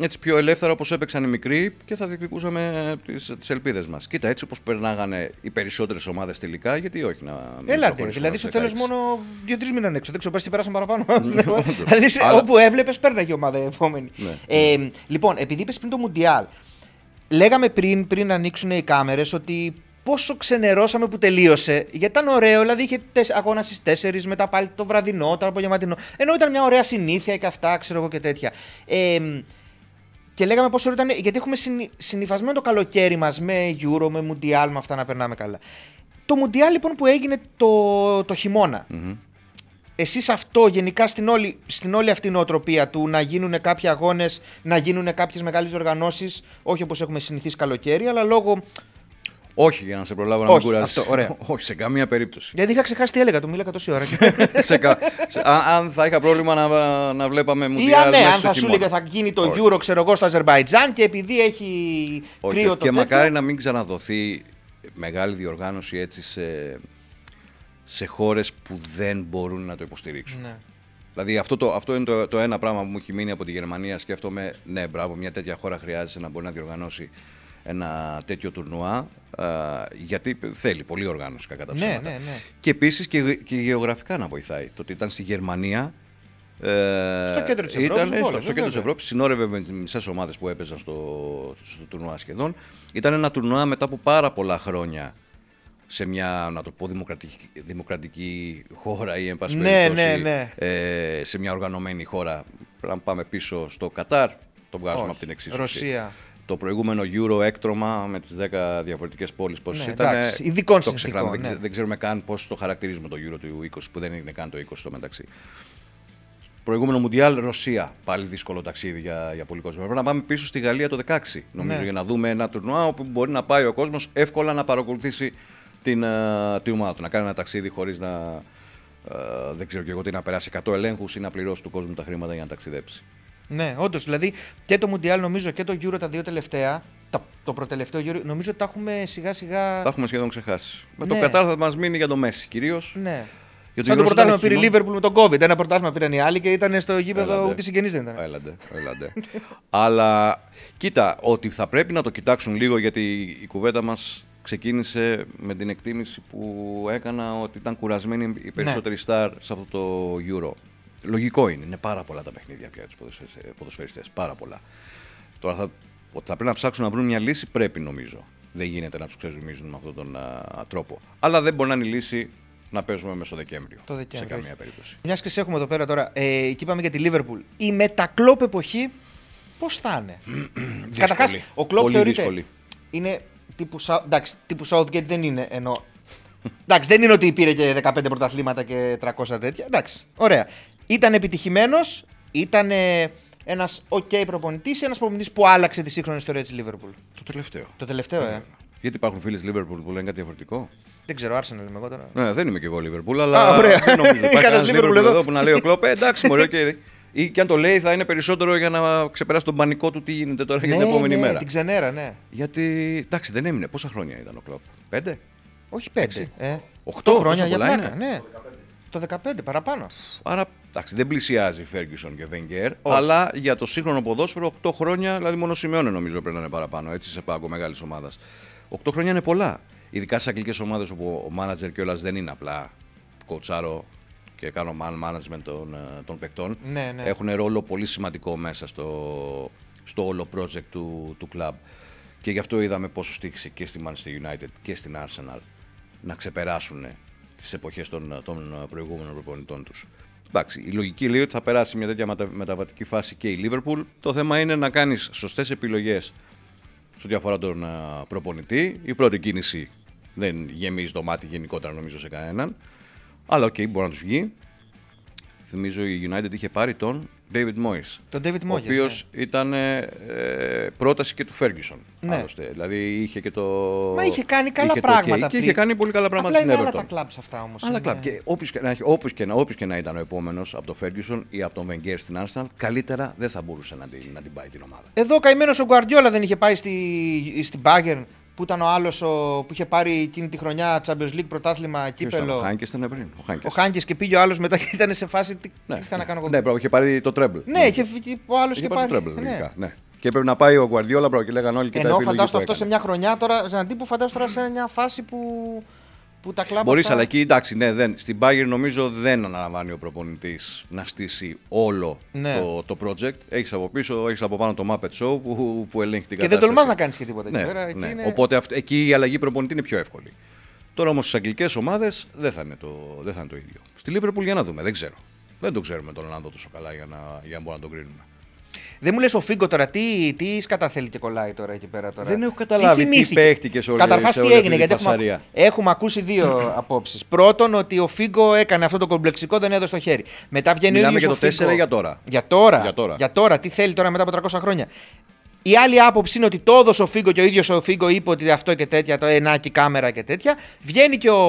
έτσι πιο ελεύθερα όπως έπαιξαν οι μικροί και θα διεκδικούσαμε τις ελπίδες μας. Κοίτα, έτσι όπως περνάγανε οι περισσότερες ομάδες τελικά, γιατί όχι να. Έλατε. Δηλαδή στο τέλος μόνο δύο-τρει μήναν έξω. Δεν ξέρω πα τι πέρασαν παραπάνω. Ναι, δηλαδή όπου έβλεπες, πέρναγε η ομάδα επόμενη. Ναι, ναι. Ε, λοιπόν, επειδή είπες πριν το Μουντιάλ, λέγαμε πριν πριν ανοίξουν οι κάμερες ότι πόσο ξενερώσαμε που τελείωσε. Γιατί ήταν ωραίο, δηλαδή είχε αγώνα στις 4, μετά πάλι το βραδινό, το απογευματινό. Ενώ ήταν μια ωραία συνήθεια και αυτά, ξέρω εγώ και τέτοια. Ε, και λέγαμε πόσο ωραίο ήταν, γιατί έχουμε συνηθισμένο το καλοκαίρι μας με Euro, με Mundial, με αυτά να περνάμε καλά. Το Mundial λοιπόν που έγινε το, το χειμωνα mm Εσείς αυτό γενικά στην όλη, στην όλη αυτή νοοτροπία του να γίνουν κάποιοι αγώνες, να γίνουν κάποιες μεγάλες οργανώσεις, όχι όπως έχουμε συνηθίσει καλοκαίρι, αλλά λόγω όχι, για να σε προλάβω να μην κουράσει. Όχι, σε καμία περίπτωση. Γιατί είχα ξεχάσει τι έλεγα, του μίλακα τόση ώρα. Αν θα είχα πρόβλημα να, να βλέπαμε μου Ή αν, ναι, αν θα σου έλεγα θα γίνει το Euro, ξέρω εγώ, στο Αζερβαϊτζάν και επειδή έχει κρύο το Και μακάρι να μην ξαναδοθεί μεγάλη διοργάνωση έτσι σε, σε χώρες που δεν μπορούν να το υποστηρίξουν. Ναι. Δηλαδή αυτό, το, αυτό είναι το, το ένα πράγμα που μου έχει μείνει από τη Γερμανία. Σκέφτομαι, ναι, μπράβο, μια τέτοια χώρα χρειάζεται να μπορεί να διοργανώσει ένα τέτοιο τουρνουά γιατί θέλει πολύ οργάνωση κατά ναι, ναι, ναι. Και επίσης και, γεωγραφικά να βοηθάει. Το ότι ήταν στη Γερμανία ε, στο κέντρο της Ευρώπης. στο κέντρο της Ευρώπης, συνόρευε με τις μισές ομάδες που έπαιζαν στο, στο τουρνουά σχεδόν. Ήταν ένα τουρνουά μετά από πάρα πολλά χρόνια σε μια, να το πω, δημοκρατική, δημοκρατική χώρα ή, εν πάση ναι, ναι, ναι. Ε, σε μια οργανωμένη χώρα. Πρέπει να πάμε πίσω στο Κατάρ, το βγάζουμε Όχι. από την εξίσωση. Ρωσία το προηγούμενο Euro έκτρωμα με τις 10 διαφορετικές πόλεις πώς ναι, ήταν. Εντάξει, ε, ειδικών το ξεχνάμε, ναι. δεν, ξέρουμε καν πώς το χαρακτηρίζουμε το Euro του 20 που δεν είναι καν το 20 το μεταξύ. Προηγούμενο Μουντιάλ, Ρωσία. Πάλι δύσκολο ταξίδι για, για πολύ κόσμο. Πρέπει να πάμε πίσω στη Γαλλία το 16, νομίζω, ναι. για να δούμε ένα τουρνουά όπου μπορεί να πάει ο κόσμος εύκολα να παρακολουθήσει την, ε, ομάδα του. Να κάνει ένα ταξίδι χωρίς να. Ε, δεν ξέρω και εγώ τι να περάσει 100 ελέγχους ή να πληρώσει του κόσμου τα χρήματα για να ταξιδέψει. Ναι, όντως. Δηλαδή και το Μουντιάλ νομίζω και το Euro τα δύο τελευταία. το προτελευταίο Euro νομίζω τα έχουμε σιγά σιγά. Τα έχουμε σχεδόν ξεχάσει. Με το ναι. Κατάρ θα μας μείνει για το Μέση κυρίως. Ναι. Για το Σαν το πρωτάθλημα πήρε η Λίβερπουλ με τον COVID. Ένα πρωτάθλημα πήραν οι άλλοι και ήταν στο γήπεδο ούτε συγγενείς δεν ήταν. Έλαντε, έλαντε. Αλλά κοίτα, ότι θα πρέπει να το κοιτάξουν λίγο γιατί η κουβέντα μας ξεκίνησε με την εκτίμηση που έκανα ότι ήταν κουρασμένοι οι ναι. περισσότεροι ναι. στάρ σε αυτό το Euro. Λογικό είναι. Είναι πάρα πολλά τα παιχνίδια πια τους ποδοσφαιριστές. Ε, πάρα πολλά. Τώρα θα, ότι θα πρέπει να ψάξουν να βρουν μια λύση πρέπει νομίζω. Δεν γίνεται να τους ξεζουμίζουν με αυτόν τον α, τρόπο. Αλλά δεν μπορεί να είναι η λύση να παίζουμε μέσα στο Δεκέμβριο. Το Δεκέμβριο. Σε καμία περίπτωση. Μιας και σε έχουμε εδώ πέρα τώρα, ε, εκεί πάμε για τη Λίβερπουλ. Η μετακλόπ εποχή πώς θα είναι. Καταρχάς, ο κλοπ θεωρείται. Δύσκολη. Είναι τύπου, εντάξει, τύπου Southgate δεν είναι ενώ. εντάξει, δεν είναι ότι πήρε και 15 πρωταθλήματα και 300 τέτοια. Εντάξει, ωραία. Ήταν επιτυχημένος, ήταν ένας OK προπονητής, ένας προπονητής που άλλαξε τη σύγχρονη ιστορία της Λίβερπουλ. Το τελευταίο. Το τελευταίο, ε. Γιατί υπάρχουν φίλοι Λίβερπουλ που λένε κάτι διαφορετικό. Δεν ξέρω, Άρσεν λέμε εγώ τώρα. Ναι, δεν είμαι και εγώ Λίβερπουλ, αλλά. Α, ωραία. Δεν Υπάρχει Λίβερπουλ εδώ. εδώ που να λέει ο Ε, εντάξει, μωρέ, okay. ή και αν το λέει θα είναι περισσότερο για να ξεπεράσει τον πανικό του τι γίνεται τώρα για την ναι, επόμενη ναι, μέρα. Την ξενέρα, ναι. Γιατί εντάξει, δεν έμεινε. Πόσα χρόνια ήταν ο Κλοπ. Πέντε. Όχι πέντε. Ε. Οχτώ χρόνια για πλάκα. Ναι. Το 15 παραπάνω. Άρα Εντάξει, δεν πλησιάζει Ferguson και Wenger, αλλά για το σύγχρονο ποδόσφαιρο 8 χρόνια, δηλαδή μόνο σημειώνε νομίζω πρέπει να είναι παραπάνω, έτσι σε πάγκο μεγάλης ομάδας. 8 χρόνια είναι πολλά. Ειδικά σε αγγλικές ομάδες όπου ο μάνατζερ κιόλα δεν είναι απλά κοτσάρο και κάνω man management των, ε, των παικτών. Ναι, ναι. Έχουν ρόλο πολύ σημαντικό μέσα στο, στο όλο project του, του club. Και γι' αυτό είδαμε πόσο στήχησε και στη Manchester United και στην Arsenal να ξεπεράσουν τις εποχές των, των προηγούμενων προπονητών τους. Εντάξει, η λογική λέει ότι θα περάσει μια τέτοια μεταβατική φάση και η Λίβερπουλ. Το θέμα είναι να κάνεις σωστές επιλογές σε ό,τι αφορά τον προπονητή. Η πρώτη κίνηση δεν γεμίζει το μάτι γενικότερα νομίζω σε κανέναν. Αλλά οκ, okay, μπορεί να τους βγει. Θυμίζω η United είχε πάρει τον David Moyes. Τον David Moyes. Ο οποίος ναι. ήταν ε, πρόταση και του Ferguson. Ναι. Δηλαδή είχε και το. Μα είχε κάνει καλά πράγματα. Και είχε κάνει πολύ καλά πράγματα στην Everton. Άλλα τα κλαμπ αυτά όμως. Άλλα κλαμπ. Και όποιο και, να, και να ήταν ο επόμενος από τον Ferguson ή από τον Wenger στην Arsenal, καλύτερα δεν θα μπορούσε να την, να την πάει την ομάδα. Εδώ καημένος ο Guardiola δεν είχε πάει στη, στην Bayern που ήταν ο άλλος που είχε πάρει εκείνη τη χρονιά Champions League πρωτάθλημα κύπελο. Ο Χάνκε ήταν πριν. Ο Χάνκε. ο Χάνκες και πήγε ο άλλος μετά και ήταν σε φάση. Τι ναι, θα να κάνω εγώ. Ναι, είχε πάρει το τρέμπλ. Ναι, είχε, ο άλλος και πάρει. Το τρέμπλ, ναι. ναι. Και έπρεπε να πάει ο πρώτα και λέγανε όλοι και Ενώ φαντάζομαι αυτό σε μια χρονιά τώρα, σαν που φαντάζομαι τώρα σε μια φάση που που τα Μπορείς, αλλά εκεί εντάξει, ναι, δεν, στην Bayern νομίζω δεν αναλαμβάνει ο προπονητής να στήσει όλο ναι. το, το project. Έχεις από πίσω, έχεις από πίσω, εχει από πάνω το Muppet Show που, που ελέγχει την κατάσταση. Και δεν τολμάς να κάνεις και τίποτα ναι, εκεί πέρα. ναι. είναι... Οπότε αυ... εκεί η αλλαγή προπονητή είναι πιο εύκολη. Τώρα όμως στις αγγλικές ομάδες δεν θα είναι το, δεν θα είναι το ίδιο. Στη Liverpool για να δούμε, δεν ξέρω. Δεν το ξέρουμε τον Ολλανδό τόσο καλά για να, για να μπορούμε να τον κρίνουμε. Δεν μου λες ο Φίγκο τώρα τι, τι σκαταθέλει και κολλάει τώρα εκεί πέρα. Τώρα. Δεν έχω καταλάβει τι, τι παίχτηκε σε όλη Καταρχάς τι έγινε, γιατί έχουμε, έχουμε ακούσει δύο απόψεις. Πρώτον, ότι ο Φίγκο έκανε αυτό το κομπλεξικό, δεν έδωσε το χέρι. Μετά βγαίνει Μιλάμε ο ίδιο. Μιλάμε για το 4 για τώρα. Για τώρα. Για τώρα. Για τώρα. Τι θέλει τώρα μετά από 300 χρόνια. Η άλλη άποψη είναι ότι το έδωσε ο Φίγκο και ο ίδιος ο Φίγκο είπε ότι αυτό και τέτοια, το ενάκι κάμερα και τέτοια. Βγαίνει και ο,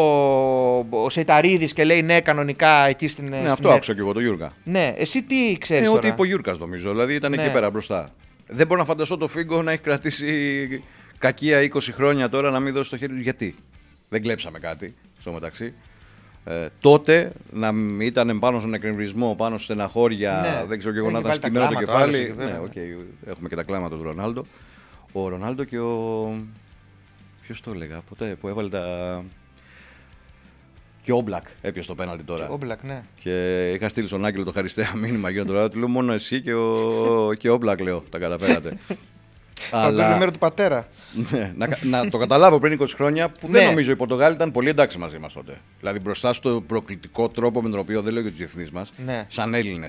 ο Σεϊταρίδης και λέει ναι, κανονικά εκεί στην. Ναι, στην αυτό ναι. άκουσα και εγώ, το Γιούργα. Ναι, εσύ τι ξέρεις. Ναι, ε, ό,τι είπε ο Γιούργας νομίζω. Δηλαδή ήταν ναι. εκεί πέρα μπροστά. Δεν μπορώ να φανταστώ το Φίγκο να έχει κρατήσει κακία 20 χρόνια τώρα να μην δώσει το χέρι του. Γιατί δεν κλέψαμε κάτι στο μεταξύ. Ε, τότε να ήταν πάνω στον εκνευρισμό, πάνω στη στεναχώρια, ναι. δεν ξέρω και εγώ να ήταν σκημένο το κεφάλι. Άρεσε, ναι, okay, έχουμε και τα κλάματα του Ρονάλντο. Ο Ρονάλντο και ο. Ποιος το έλεγα, ποτέ που έβαλε τα. Και ο Μπλακ έπιασε το πέναλτι τώρα. Και ο Μπλακ, ναι. Και είχα στείλει στον Άγγελο το χαριστέα μήνυμα για τον Ρονάλντο. Του λέω μόνο εσύ και ο, και λέω, τα καταφέρατε. Αλλά... Από το του πατέρα. ναι, να, να το καταλάβω πριν 20 χρόνια που δεν ναι. νομίζω η Πορτογάλη ήταν πολύ εντάξει μαζί μας τότε. Δηλαδή μπροστά στο προκλητικό τρόπο με τον οποίο δεν λέω για τους διεθνείς μας, ναι. σαν Έλληνες.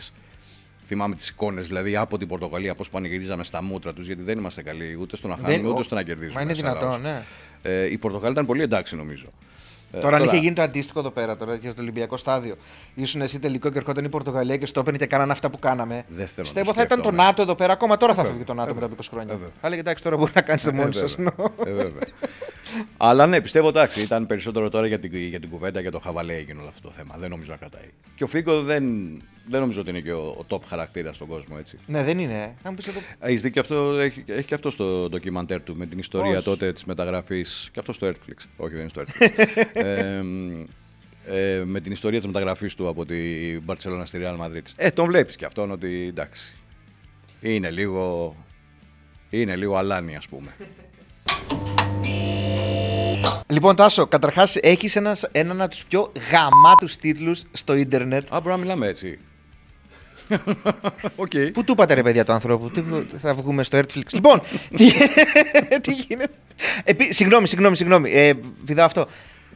Θυμάμαι τις εικόνες δηλαδή από την Πορτογαλία, πώς πανηγυρίζαμε στα μούτρα τους, γιατί δεν είμαστε καλοί ούτε στο να χάνουμε δεν... ούτε στο να κερδίζουμε. Μα είναι δυνατόν, ναι. Ε, οι Πορτογάλοι ήταν πολύ εντάξει νομίζω τώρα, τώρα, αν είχε γίνει το αντίστοιχο εδώ πέρα, τώρα για το Ολυμπιακό στάδιο, ήσουν εσύ τελικό και ερχόταν η Πορτογαλία και στο έπαιρνε και κάνανε αυτά που κάναμε. Δεν θέλω Πιστεύω θα ήταν το ΝΑΤΟ εδώ πέρα, ακόμα τώρα θα ε, φύγει το ΝΑΤΟ μετά από 20 χρόνια. Ε, θα τώρα μπορεί να κάνεις ε, το μόνος σα. Αλλά ναι, πιστεύω εντάξει, ήταν περισσότερο τώρα για την, για την κουβέντα, για το χαβαλέ έγινε όλο αυτό το θέμα. Δεν νομίζω να κρατάει. Και ο Φίγκο δεν δεν νομίζω ότι είναι και ο, top χαρακτήρας στον κόσμο, έτσι. Ναι, δεν είναι. Έχει μου ε, και αυτό, έχει, έχει και αυτό στο ντοκιμαντέρ του με την ιστορία τότε της μεταγραφής. Και αυτό στο Netflix. Όχι, δεν είναι στο Netflix. ε, ε, με την ιστορία της μεταγραφής του από τη Μπαρσελόνα στη Real Madrid. Ε, τον βλέπεις και αυτόν ότι εντάξει. Είναι λίγο. Είναι λίγο αλάνι, ας πούμε. Λοιπόν, Τάσο, καταρχάς έχεις έναν ένα από τους πιο γαμάτους τίτλους στο ίντερνετ. Α, μπορούμε να μιλάμε έτσι. Okay. Πού του είπατε ρε παιδιά του ανθρώπου, τι, θα βγούμε στο Netflix. λοιπόν, τι γίνεται. Επί, συγγνώμη, συγγνώμη, συγγνώμη. Ε, βιδάω αυτό.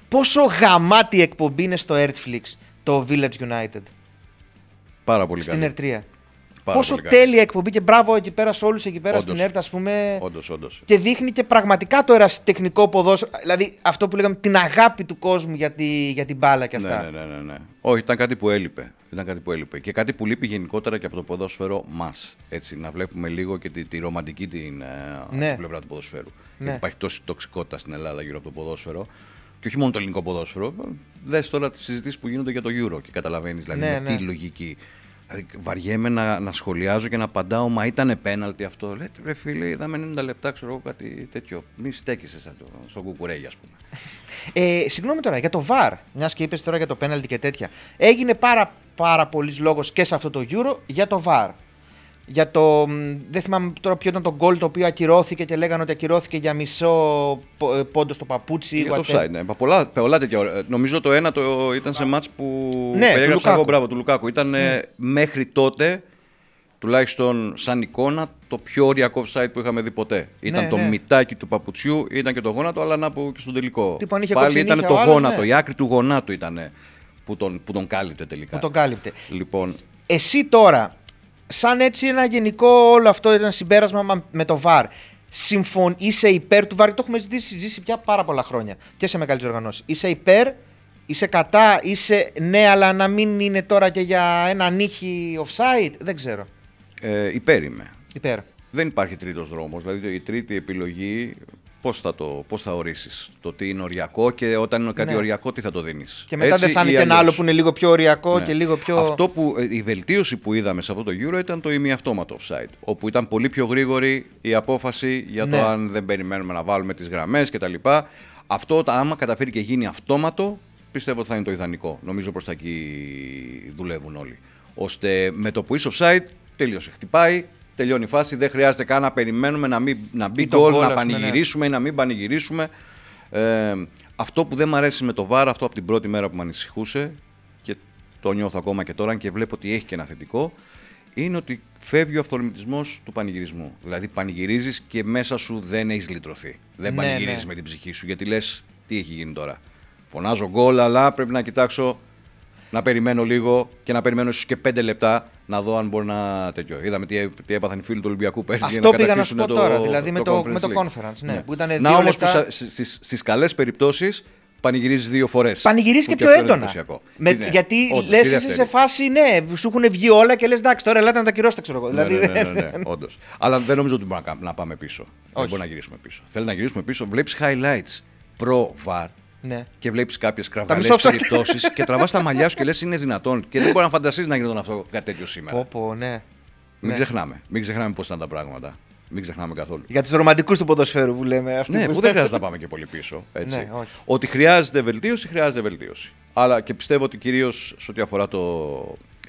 Πόσο γαμάτη εκπομπή είναι στο Netflix το Village United. Πάρα πολύ καλή. Στην Ερτρία. Πόσο τέλεια εκπομπή και μπράβο εκεί πέρα σε όλους εκεί πέρα όντως, στην ΕΡΤ, ας πούμε. Όντως, όντως. Και δείχνει και πραγματικά το ερασιτεχνικό ποδόσφαιρο. Δηλαδή αυτό που λέγαμε την αγάπη του κόσμου για, τη, για την μπάλα και αυτά. Ναι, ναι, ναι, ναι, ναι. Όχι, ήταν κάτι που έλειπε. Ήταν κάτι που έλειπε. Και κάτι που λείπει γενικότερα και από το ποδόσφαιρο μας. Έτσι, να βλέπουμε λίγο και τη, τη ρομαντική την, ε, ναι. την πλευρά του ποδοσφαίρου. Ναι. Γιατί υπάρχει τόση τοξικότητα στην Ελλάδα γύρω από το ποδόσφαιρο. Και όχι μόνο το ελληνικό ποδόσφαιρο. Δες τώρα τις συζητήσεις που γίνονται για το Euro και καταλαβαίνεις δηλαδή ναι, με ναι. τι λογική Δηλαδή, βαριέμαι να, να σχολιάζω και να απαντάω, μα ήταν πέναλτι αυτό. Λέτε, ρε φίλε, είδαμε 90 λεπτά, ξέρω εγώ κάτι τέτοιο. Μη στέκεσαι σαν το, στον ας πούμε. Ε, συγγνώμη τώρα, για το VAR, μιας και είπες τώρα για το πέναλτι και τέτοια. Έγινε πάρα, πάρα πολλής λόγος και σε αυτό το γύρο για το VAR για το. Δεν θυμάμαι τώρα ποιο ήταν το γκολ το οποίο ακυρώθηκε και λέγανε ότι ακυρώθηκε για μισό ε, πόντο στο παπούτσι. Για το offside, ναι. Πολλά, πολλά τέτοια. Ε, νομίζω το ένα το, ήταν σε μάτς που ναι, περιέγραψα εγώ. του Λουκάκου. Ήταν ε, ναι. μέχρι τότε, τουλάχιστον σαν εικόνα, το πιο ωριακό offside που είχαμε δει ποτέ. Ήταν ναι, το ναι. μητάκι του παπουτσιού, ήταν και το γόνατο, αλλά να πω και στον τελικό. Τι Πάλι ήταν το γόνατο, ναι. η άκρη του γονάτου ήταν που τον, που τον κάλυπτε τελικά. Που τον κάλυπτε. Λοιπόν, Εσύ τώρα σαν έτσι ένα γενικό όλο αυτό ένα συμπέρασμα με το VAR. Συμφων... Είσαι υπέρ του VAR, το έχουμε ζητήσει, συζητήσει πια πάρα πολλά χρόνια και σε μεγάλε οργανώσεις. Είσαι υπέρ, είσαι κατά, είσαι ναι, αλλά να μην είναι τώρα και για ένα νύχι offside. Δεν ξέρω. Ε, υπέρ είμαι. Υπέρ. Δεν υπάρχει τρίτος δρόμος. Δηλαδή η τρίτη επιλογή Πώς θα, πώς θα ορίσεις το τι είναι οριακό και όταν είναι κάτι ναι. οριακό, τι θα το δίνεις. Και μετά δεν θα ένα άλλο που είναι λίγο πιο οριακό ναι. και λίγο πιο. Αυτό που, ε, η βελτίωση που είδαμε σε αυτό το Euro ήταν το ημιαυτόματο offside. Όπου ήταν πολύ πιο γρήγορη η απόφαση για το ναι. αν δεν περιμένουμε να βάλουμε τις γραμμές κτλ. Αυτό, άμα καταφέρει και γίνει αυτόματο, πιστεύω ότι θα είναι το ιδανικό. Νομίζω προς τα εκεί δουλεύουν όλοι. Ώστε με το που είσαι offside, τελείωσε. Χτυπάει, τελειώνει η φάση. Δεν χρειάζεται καν να περιμένουμε να, μην, να μπει γκολ, να ναι. πανηγυρίσουμε ή να μην πανηγυρίσουμε. Ε, αυτό που δεν μου αρέσει με το βάρο, αυτό από την πρώτη μέρα που με ανησυχούσε και το νιώθω ακόμα και τώρα, και βλέπω ότι έχει και ένα θετικό, είναι ότι φεύγει ο αυθορμητισμός του πανηγυρισμού. Δηλαδή, πανηγυρίζεις και μέσα σου δεν έχεις λυτρωθεί. Δεν ναι, πανηγυρίζεις ναι. με την ψυχή σου, γιατί λες τι έχει γίνει τώρα. Φωνάζω γκολ, αλλά πρέπει να κοιτάξω να περιμένω λίγο και να περιμένω ίσως και 5 λεπτά να δω αν μπορεί να τέτοιο. Είδαμε τι, τι έπαθαν οι φίλοι του Ολυμπιακού πέρσι. Αυτό πήγα να σου πω τώρα, δηλαδή με το, με το conference. Ναι, ναι, Που ήταν να όμως λεπτά... στις καλές περιπτώσεις πανηγυρίζεις δύο φορές. Πανηγυρίζεις και πιο έντονα. Με, ναι, γιατί λε, είσαι σε φάση, ναι, σου έχουν βγει όλα και λες, εντάξει, τώρα ελάτε να τα κυρώσετε, ξέρω εγώ. Ναι, δηλαδή, ναι, ναι, ναι, ναι όντως. Αλλά δεν νομίζω ότι μπορούμε να πάμε πίσω. Δεν μπορούμε να γυρίσουμε πίσω. Θέλει να γυρίσουμε πίσω. Βλέπει highlights προ-VAR ναι. Και βλέπεις κάποιες κραυγαλέ περιπτώσεις και τραβάς τα μαλλιά σου και λες είναι δυνατόν. Και δεν μπορεί να φανταστείς να γινόταν αυτό κάτι τέτοιο σήμερα. Πω, πω, ναι. Μην ναι. ξεχνάμε. Μην ξεχνάμε πώς ήταν τα πράγματα. Μην ξεχνάμε καθόλου. Για τους ρομαντικούς του ποδοσφαίρου που λέμε. αυτό. ναι, που, δεν χρειάζεται να πάμε και πολύ πίσω. Ναι, έτσι. Ναι, Ότι χρειάζεται βελτίωση, χρειάζεται βελτίωση. Αλλά και πιστεύω ότι κυρίως σε ό,τι αφορά το,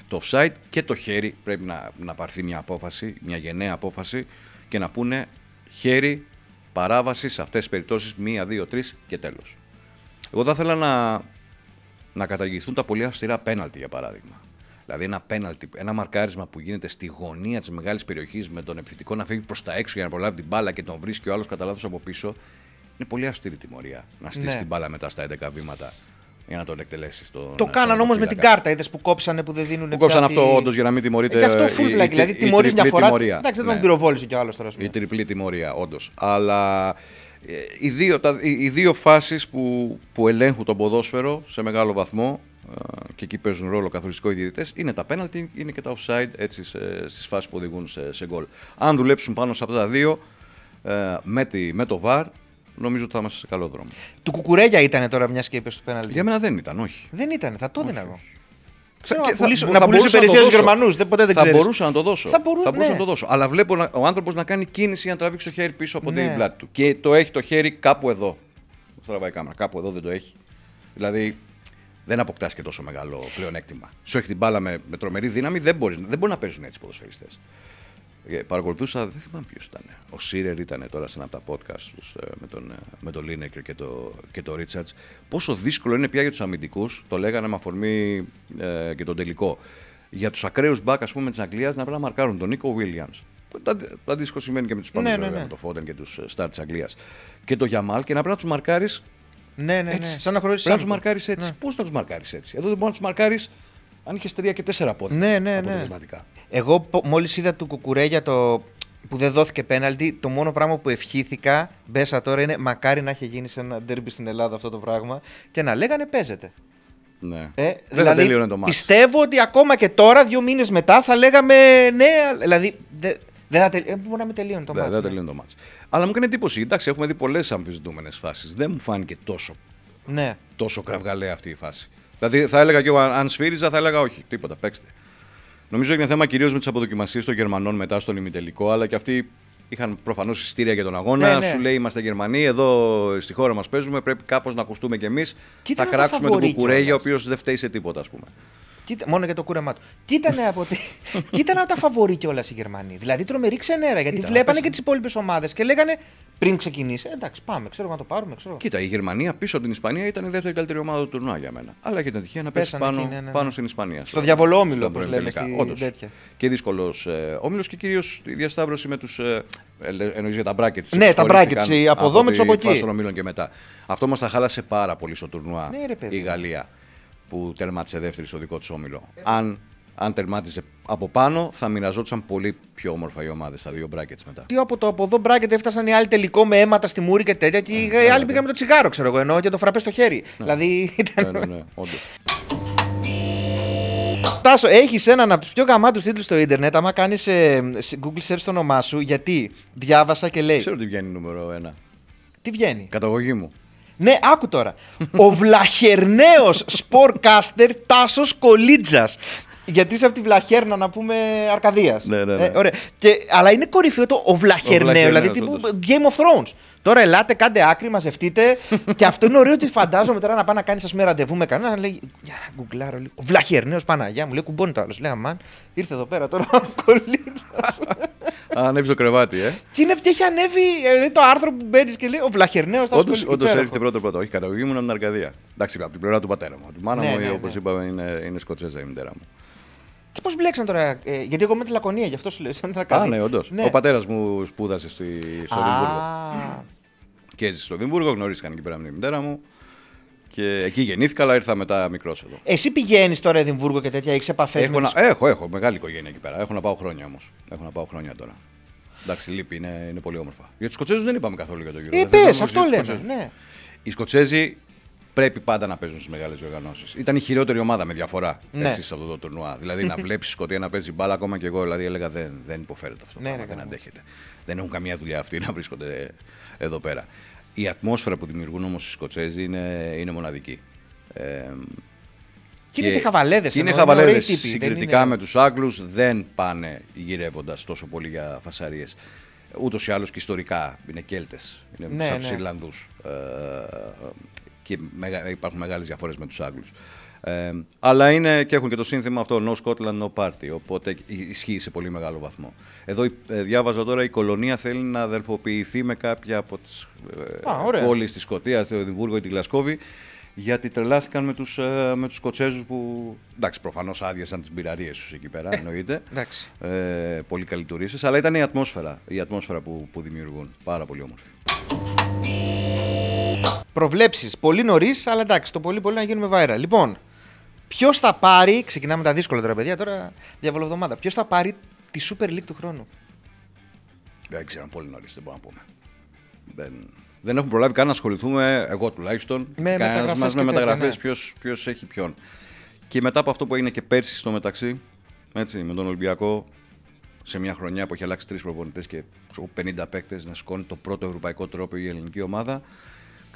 το offside και το χέρι πρέπει να, να πάρθει μια απόφαση, μια γενναία απόφαση και να πούνε χέρι παράβαση σε αυτές τις περιπτώσεις. Μία, δύο, τρεις και τέλος. Εγώ θα ήθελα να, να καταργηθούν τα πολύ αυστηρά πέναλτι, για παράδειγμα. Δηλαδή, ένα πέναλτι, ένα μαρκάρισμα που γίνεται στη γωνία της μεγάλης περιοχής με τον επιθετικό να φύγει προς τα έξω για να προλάβει την μπάλα και τον βρίσκει ο άλλος κατά λάθος από πίσω. Είναι πολύ αυστηρή τιμωρία να στήσει ναι. την μπάλα μετά στα 11 βήματα για να τον εκτελέσει. Το, το κάναν όμω με την κάρτα. Είδες που κόψανε που δεν δίνουν. Που κόψαν αυτό όντως για να μην τιμωρείται. Και αυτό flag. Δηλαδή τιμωρεί μια φορά. Εντάξει, δεν τον ναι. πυροβόλησε κι άλλος τώρα. Η τριπλή τιμωρία, όντως. Αλλά ε, οι δύο, τα, οι δύο φάσεις που, που ελέγχουν το ποδόσφαιρο σε μεγάλο βαθμό ε, και εκεί παίζουν ρόλο καθοριστικό οι διαιτητές, είναι τα πέναλτι, είναι και τα offside έτσι, στις φάσεις που οδηγούν σε, σε γκολ. Αν δουλέψουν πάνω σε αυτά τα δύο, ε, με, τη, με το VAR, νομίζω ότι θα είμαστε σε καλό δρόμο. Του Κουκουρέγια ήταν τώρα μιας και είπες του πέναλτι. Για μένα δεν ήταν, όχι. Δεν ήταν, θα το έδινα εγώ θα, να πουλήσω υπηρεσία Γερμανού. Ποτέ δεν θα μπορούσα να το δώσω. Θα, θα μπορούσα να ναι. το δώσω. Αλλά βλέπω ο άνθρωπος να κάνει κίνηση για να τραβήξει το χέρι πίσω από ναι. την πλάτη του. Και το έχει το χέρι κάπου εδώ. Το τραβάει η κάμερα. Κάπου εδώ δεν το έχει. Δηλαδή δεν αποκτάς και τόσο μεγάλο πλεονέκτημα. Σου έχει την μπάλα με, με τρομερή δύναμη. Δεν, μπορείς, δεν να παίζουν έτσι ποδοσφαιριστές. Ε, παρακολουθούσα, δεν θυμάμαι ποιος ήταν. Ο Σίρερ ήταν τώρα σε ένα από τα podcast ε, με τον, ε, με τον Λίνεκερ και τον και το Ρίτσαρτ. Πόσο δύσκολο είναι πια για τους αμυντικούς, το λέγανε με αφορμή και τον τελικό. Για τους ακραίους μπακ, ας πούμε, της Αγγλίας να πρέπει να μαρκάρουν τον Νίκο Βίλιαμ. Το αντίστοιχο σημαίνει και με τους Ισπανού, ναι, ναι, ναι, με τον Φόντεν και τους Στάρ της Αγγλίας. Και το Γιαμάλ και να πρέπει να τους μαρκάρεις. Ναι, ναι, ναι. Έτσι. Σαν να χρωρίσει. Πρέπει να τους μαρκάρεις έτσι. Ναι. Πώς να τους μαρκάρεις έτσι. Εδώ δεν μπορείς να τους μαρκάρεις αν είχες τρία και τέσσερα πόδια. Ναι, ναι, ναι. Εγώ μόλις είδα του Κουκουρέγια το που δεν δόθηκε πέναλτι, το μόνο πράγμα που ευχήθηκα, μπέσα τώρα, είναι μακάρι να είχε γίνει σε ένα ντέρμπι στην Ελλάδα αυτό το πράγμα και να λέγανε παίζεται. Ναι. Ε, δεν δηλαδή, το Πιστεύω ότι ακόμα και τώρα, δύο μήνες μετά, θα λέγαμε ναι. Δηλαδή, δεν θα ε, μπορεί τελείωνε το μάτσο. Δεν θα ναι. το μάτς. Αλλά μου έκανε εντύπωση. Εντάξει, έχουμε δει πολλές αμφισβητούμενες φάσεις. Δεν μου φάνηκε τόσο, ναι. τόσο κραυγαλαία αυτή η φάση. Δηλαδή θα έλεγα και εγώ, αν σφύριζα, θα έλεγα όχι, τίποτα, παίξτε. Νομίζω έγινε θέμα κυρίως με τις αποδοκιμασίες των Γερμανών μετά στον ημιτελικό, αλλά και αυτοί είχαν προφανώς συστήρια για τον αγώνα. Ναι, ναι. Σου λέει είμαστε Γερμανοί, εδώ στη χώρα μας παίζουμε. Πρέπει κάπως να ακουστούμε κι εμείς. Θα κράξουμε τον Κουκουρέγια, ο οποίος δεν φταίει σε τίποτα, ας πούμε. μόνο για το κούρεμά του. Τι ήταν από, τα φαβορή κιόλας οι Γερμανοί. Δηλαδή τρομερή ξενέρα. Γιατί ήταν, βλέπανε και τις υπόλοιπες ομάδες και λέγανε πριν ξεκινήσει. Ε, εντάξει, πάμε, ξέρω να το πάρουμε. Ξέρω. Κοίτα, η Γερμανία πίσω από την Ισπανία ήταν η δεύτερη καλύτερη ομάδα του τουρνουά για μένα. Αλλά και την τυχαία να πέσει πάνω, ναι, ναι, πάνω ναι. στην Ισπανία. Στο, διαβολό διαβολόμιλο, όπω λέμε. Στη... Και δύσκολος ε, όμιλος και κυρίως η διασταύρωση με τους. Ε, ε Εννοείς για τα μπράκετ. Ναι, τα μπράκετ. Από εδώ με του από εκεί. και μετά. Αυτό μας τα χάλασε πάρα πολύ στο τουρνουά η Γαλλία που τερμάτισε δεύτερη στο δικό του όμιλο. Αν αν τερμάτιζε από πάνω, θα μοιραζόντουσαν πολύ πιο όμορφα οι ομάδες στα δύο brackets μετά. Τι από το από εδώ μπράκετ έφτασαν οι άλλοι τελικό με αίματα στη μούρη και τέτοια. Και ναι, οι ναι, άλλοι ναι. πήγαν με το τσιγάρο, ξέρω εγώ, ενώ και το φραπέ στο χέρι. Δηλαδή ήταν. Ναι, ναι, ναι, όντως. Τάσο, έχεις έναν από τους πιο γαμάτους τίτλους στο Ιντερνετ. Άμα κάνεις ε, Google search το όνομά σου, γιατί διάβασα και λέει. Ξέρω τι βγαίνει νούμερο ένα. Τι βγαίνει. Καταγωγή μου. Ναι, άκου τώρα. Ο βλαχερναίος σπορκάστερ Τάσος Κολίτζας. Γιατί είσαι από τη Βλαχέρνα, να πούμε, Αρκαδίας. Ναι, ναι, ναι. Ε, ωραία. Και, αλλά είναι κορυφαίο το ο Βλαχερνέο, δηλαδή τύπου Game of Thrones. Τώρα ελάτε, κάντε άκρη, μαζευτείτε. και αυτό είναι ωραίο ότι φαντάζομαι τώρα να πάει να κάνει σα ραντεβού με κανένα. Να λέει, για να γκουγκλάρω λίγο. Ο Βλαχερνέος Παναγιά μου λέει κουμπώνει το άλλος. Λέει, αμάν, ήρθε εδώ πέρα τώρα ο κολλήτο. Ανέβεις το κρεβάτι, ε. Τι είναι έχει ανέβει ε, το άρθρο που μπαίνεις και λέει Ο Βλαχερνέος θα σου Όντω έρχεται πρώτο πρώτο. Όχι, καταγωγή μου από την Αρκαδία. Εντάξει, από την πλευρά του πατέρα μου. Του μάνα ναι, μου, ναι, όπως ναι. είπαμε, είναι Σκοτσέζα η μητέρα μου. Και πώς μπλέξαν τώρα, ε, γιατί εγώ με τη Λακωνία, γι' αυτό σου λέω. Α, ναι, όντως. Ναι. Ο πατέρας μου σπούδασε στο Δημβούργο. Ah. Και έζησε στο Εδιμβούργο, γνωρίστηκαν εκεί πέρα με τη μητέρα μου. Και εκεί γεννήθηκα, αλλά ήρθα μετά μικρός εδώ. Εσύ πηγαίνεις τώρα Εδιμβούργο και τέτοια, έχεις επαφές έχω, τις... έχω, έχω μεγάλη οικογένεια εκεί πέρα. Έχω να πάω χρόνια όμως. Έχω να πάω χρόνια τώρα. Εντάξει, λείπει, είναι, είναι πολύ όμορφα. Για τους Σκοτσέζους δεν είπαμε καθόλου για το γύρο. Ε, αυτό λέμε. Ναι. Οι Σκοτσέζοι πρέπει πάντα να παίζουν στις μεγάλες διοργανώσεις. Ήταν η χειρότερη ομάδα με διαφορά ναι. έτσι, σε αυτό το τουρνουά. Δηλαδή να βλέπεις η Σκωτία να παίζει μπάλα, ακόμα και εγώ δηλαδή έλεγα δεν, δεν υποφέρεται αυτό. Ναι, πράγμα, δεν αντέχεται. Δεν έχουν καμία δουλειά αυτοί να βρίσκονται εδώ πέρα. Η ατμόσφαιρα που δημιουργούν όμως οι Σκοτσέζοι είναι, είναι μοναδική. Ε, και είναι και χαβαλέδε. Είναι χαβαλέδε. Συγκριτικά είναι... με τους Άγγλους δεν πάνε γυρεύοντας τόσο πολύ για φασαρίες. Ούτως ή άλλως και ιστορικά είναι Κέλτες. Είναι ναι, σαν τους ναι. Ιρλανδούς. Ε, και υπάρχουν μεγάλες διαφορές με τους Άγγλους. Ε, αλλά είναι και έχουν και το σύνθημα αυτό No Scotland, No Party. Οπότε ισχύει σε πολύ μεγάλο βαθμό. Εδώ ε, διάβαζα τώρα η κολονία θέλει να αδερφοποιηθεί με κάποια από τις ε, πόλεις της Σκωτίας, το Εδιμβούργο ή τη Γλασκόβη. Γιατί τρελάστηκαν με τους ε, Σκοτσέζους που. εντάξει, προφανώς άδειασαν τις μπειραρίες τους εκεί πέρα, εννοείται. Ε, πολύ καλοί τουρίστες, αλλά ήταν η ατμόσφαιρα, η ατμόσφαιρα που, που δημιουργούν. Πάρα πολύ όμορφη. Προβλέψεις. Πολύ νωρίς, αλλά εντάξει, το πολύ πολύ να γίνουμε βάρα. Λοιπόν, ποιος θα πάρει. Ξεκινάμε τα δύσκολα τώρα, παιδιά. Τώρα διαβολοβδομάδα. Ποιος θα πάρει τη Super League του χρόνου. Δεν ξέρω, πολύ νωρίς, δεν μπορώ να πούμε. Δεν, δεν έχουμε προλάβει καν να ασχοληθούμε, εγώ τουλάχιστον, με μεταγραφές. Με μεταγραφές, ναι. ποιος έχει ποιον. Και μετά από αυτό που έγινε και πέρσι στο μεταξύ, έτσι, με τον Ολυμπιακό, σε μια χρονιά που έχει αλλάξει τρεις προπονητές και 50 παίκτες, να σηκώνει το πρώτο ευρωπαϊκό τρόπο η ελληνική ομάδα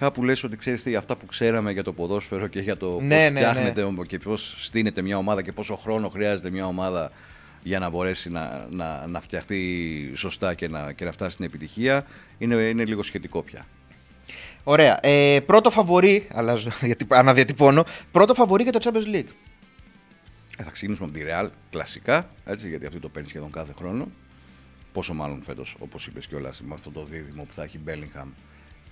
κάπου λες ότι ξέρεις τι, αυτά που ξέραμε για το ποδόσφαιρο και για το ναι, πώς ναι, ναι φτιάχνεται ναι. και πώς στείνεται μια ομάδα και πόσο χρόνο χρειάζεται μια ομάδα για να μπορέσει να, να, να φτιαχτεί σωστά και να, και να φτάσει στην επιτυχία, είναι, είναι λίγο σχετικό πια. Ωραία. Ε, πρώτο φαβορή, αλλάζω, αναδιατυπώνω, πρώτο φαβορή για το Champions League. Ε, θα ξεκινήσουμε από τη Real, κλασικά, έτσι, γιατί αυτή το παίρνει σχεδόν κάθε χρόνο. Πόσο μάλλον φέτος, όπως είπες κιόλας, με αυτό το δίδυμο που θα έχει Bellingham,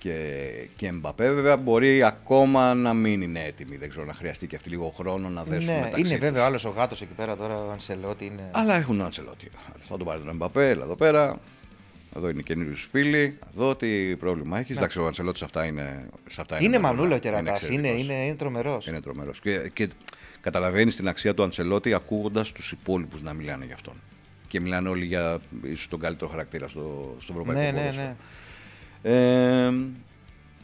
και, και Μπαπέ, βέβαια μπορεί ακόμα να μην είναι έτοιμοι. Δεν ξέρω να χρειαστεί και αυτή λίγο χρόνο να δέσουν ναι, μεταξύ. Είναι βέβαια άλλος ο γάτος εκεί πέρα τώρα, ο Ανσελότη. Είναι... Αλλά έχουν Ανσελότη. Θα τον πάρει τον Μπαπέ, έλα εδώ πέρα. Εδώ είναι καινούριους φίλοι. Εδώ τι πρόβλημα έχεις. Ναι. Εντάξει, ο Ανσελότη αυτά είναι. Σε αυτά είναι είναι μανούλα κερατά. Είναι, είναι, είναι τρομερός. Είναι τρομερός. Και, και καταλαβαίνεις την αξία του Ανσελότη ακούγοντας τους υπόλοιπους να μιλάνε γι' αυτόν. Και μιλάνε όλοι για ίσως τον καλύτερο χαρακτήρα στο, στο ναι, ευρωπαϊκό ναι, ναι, ναι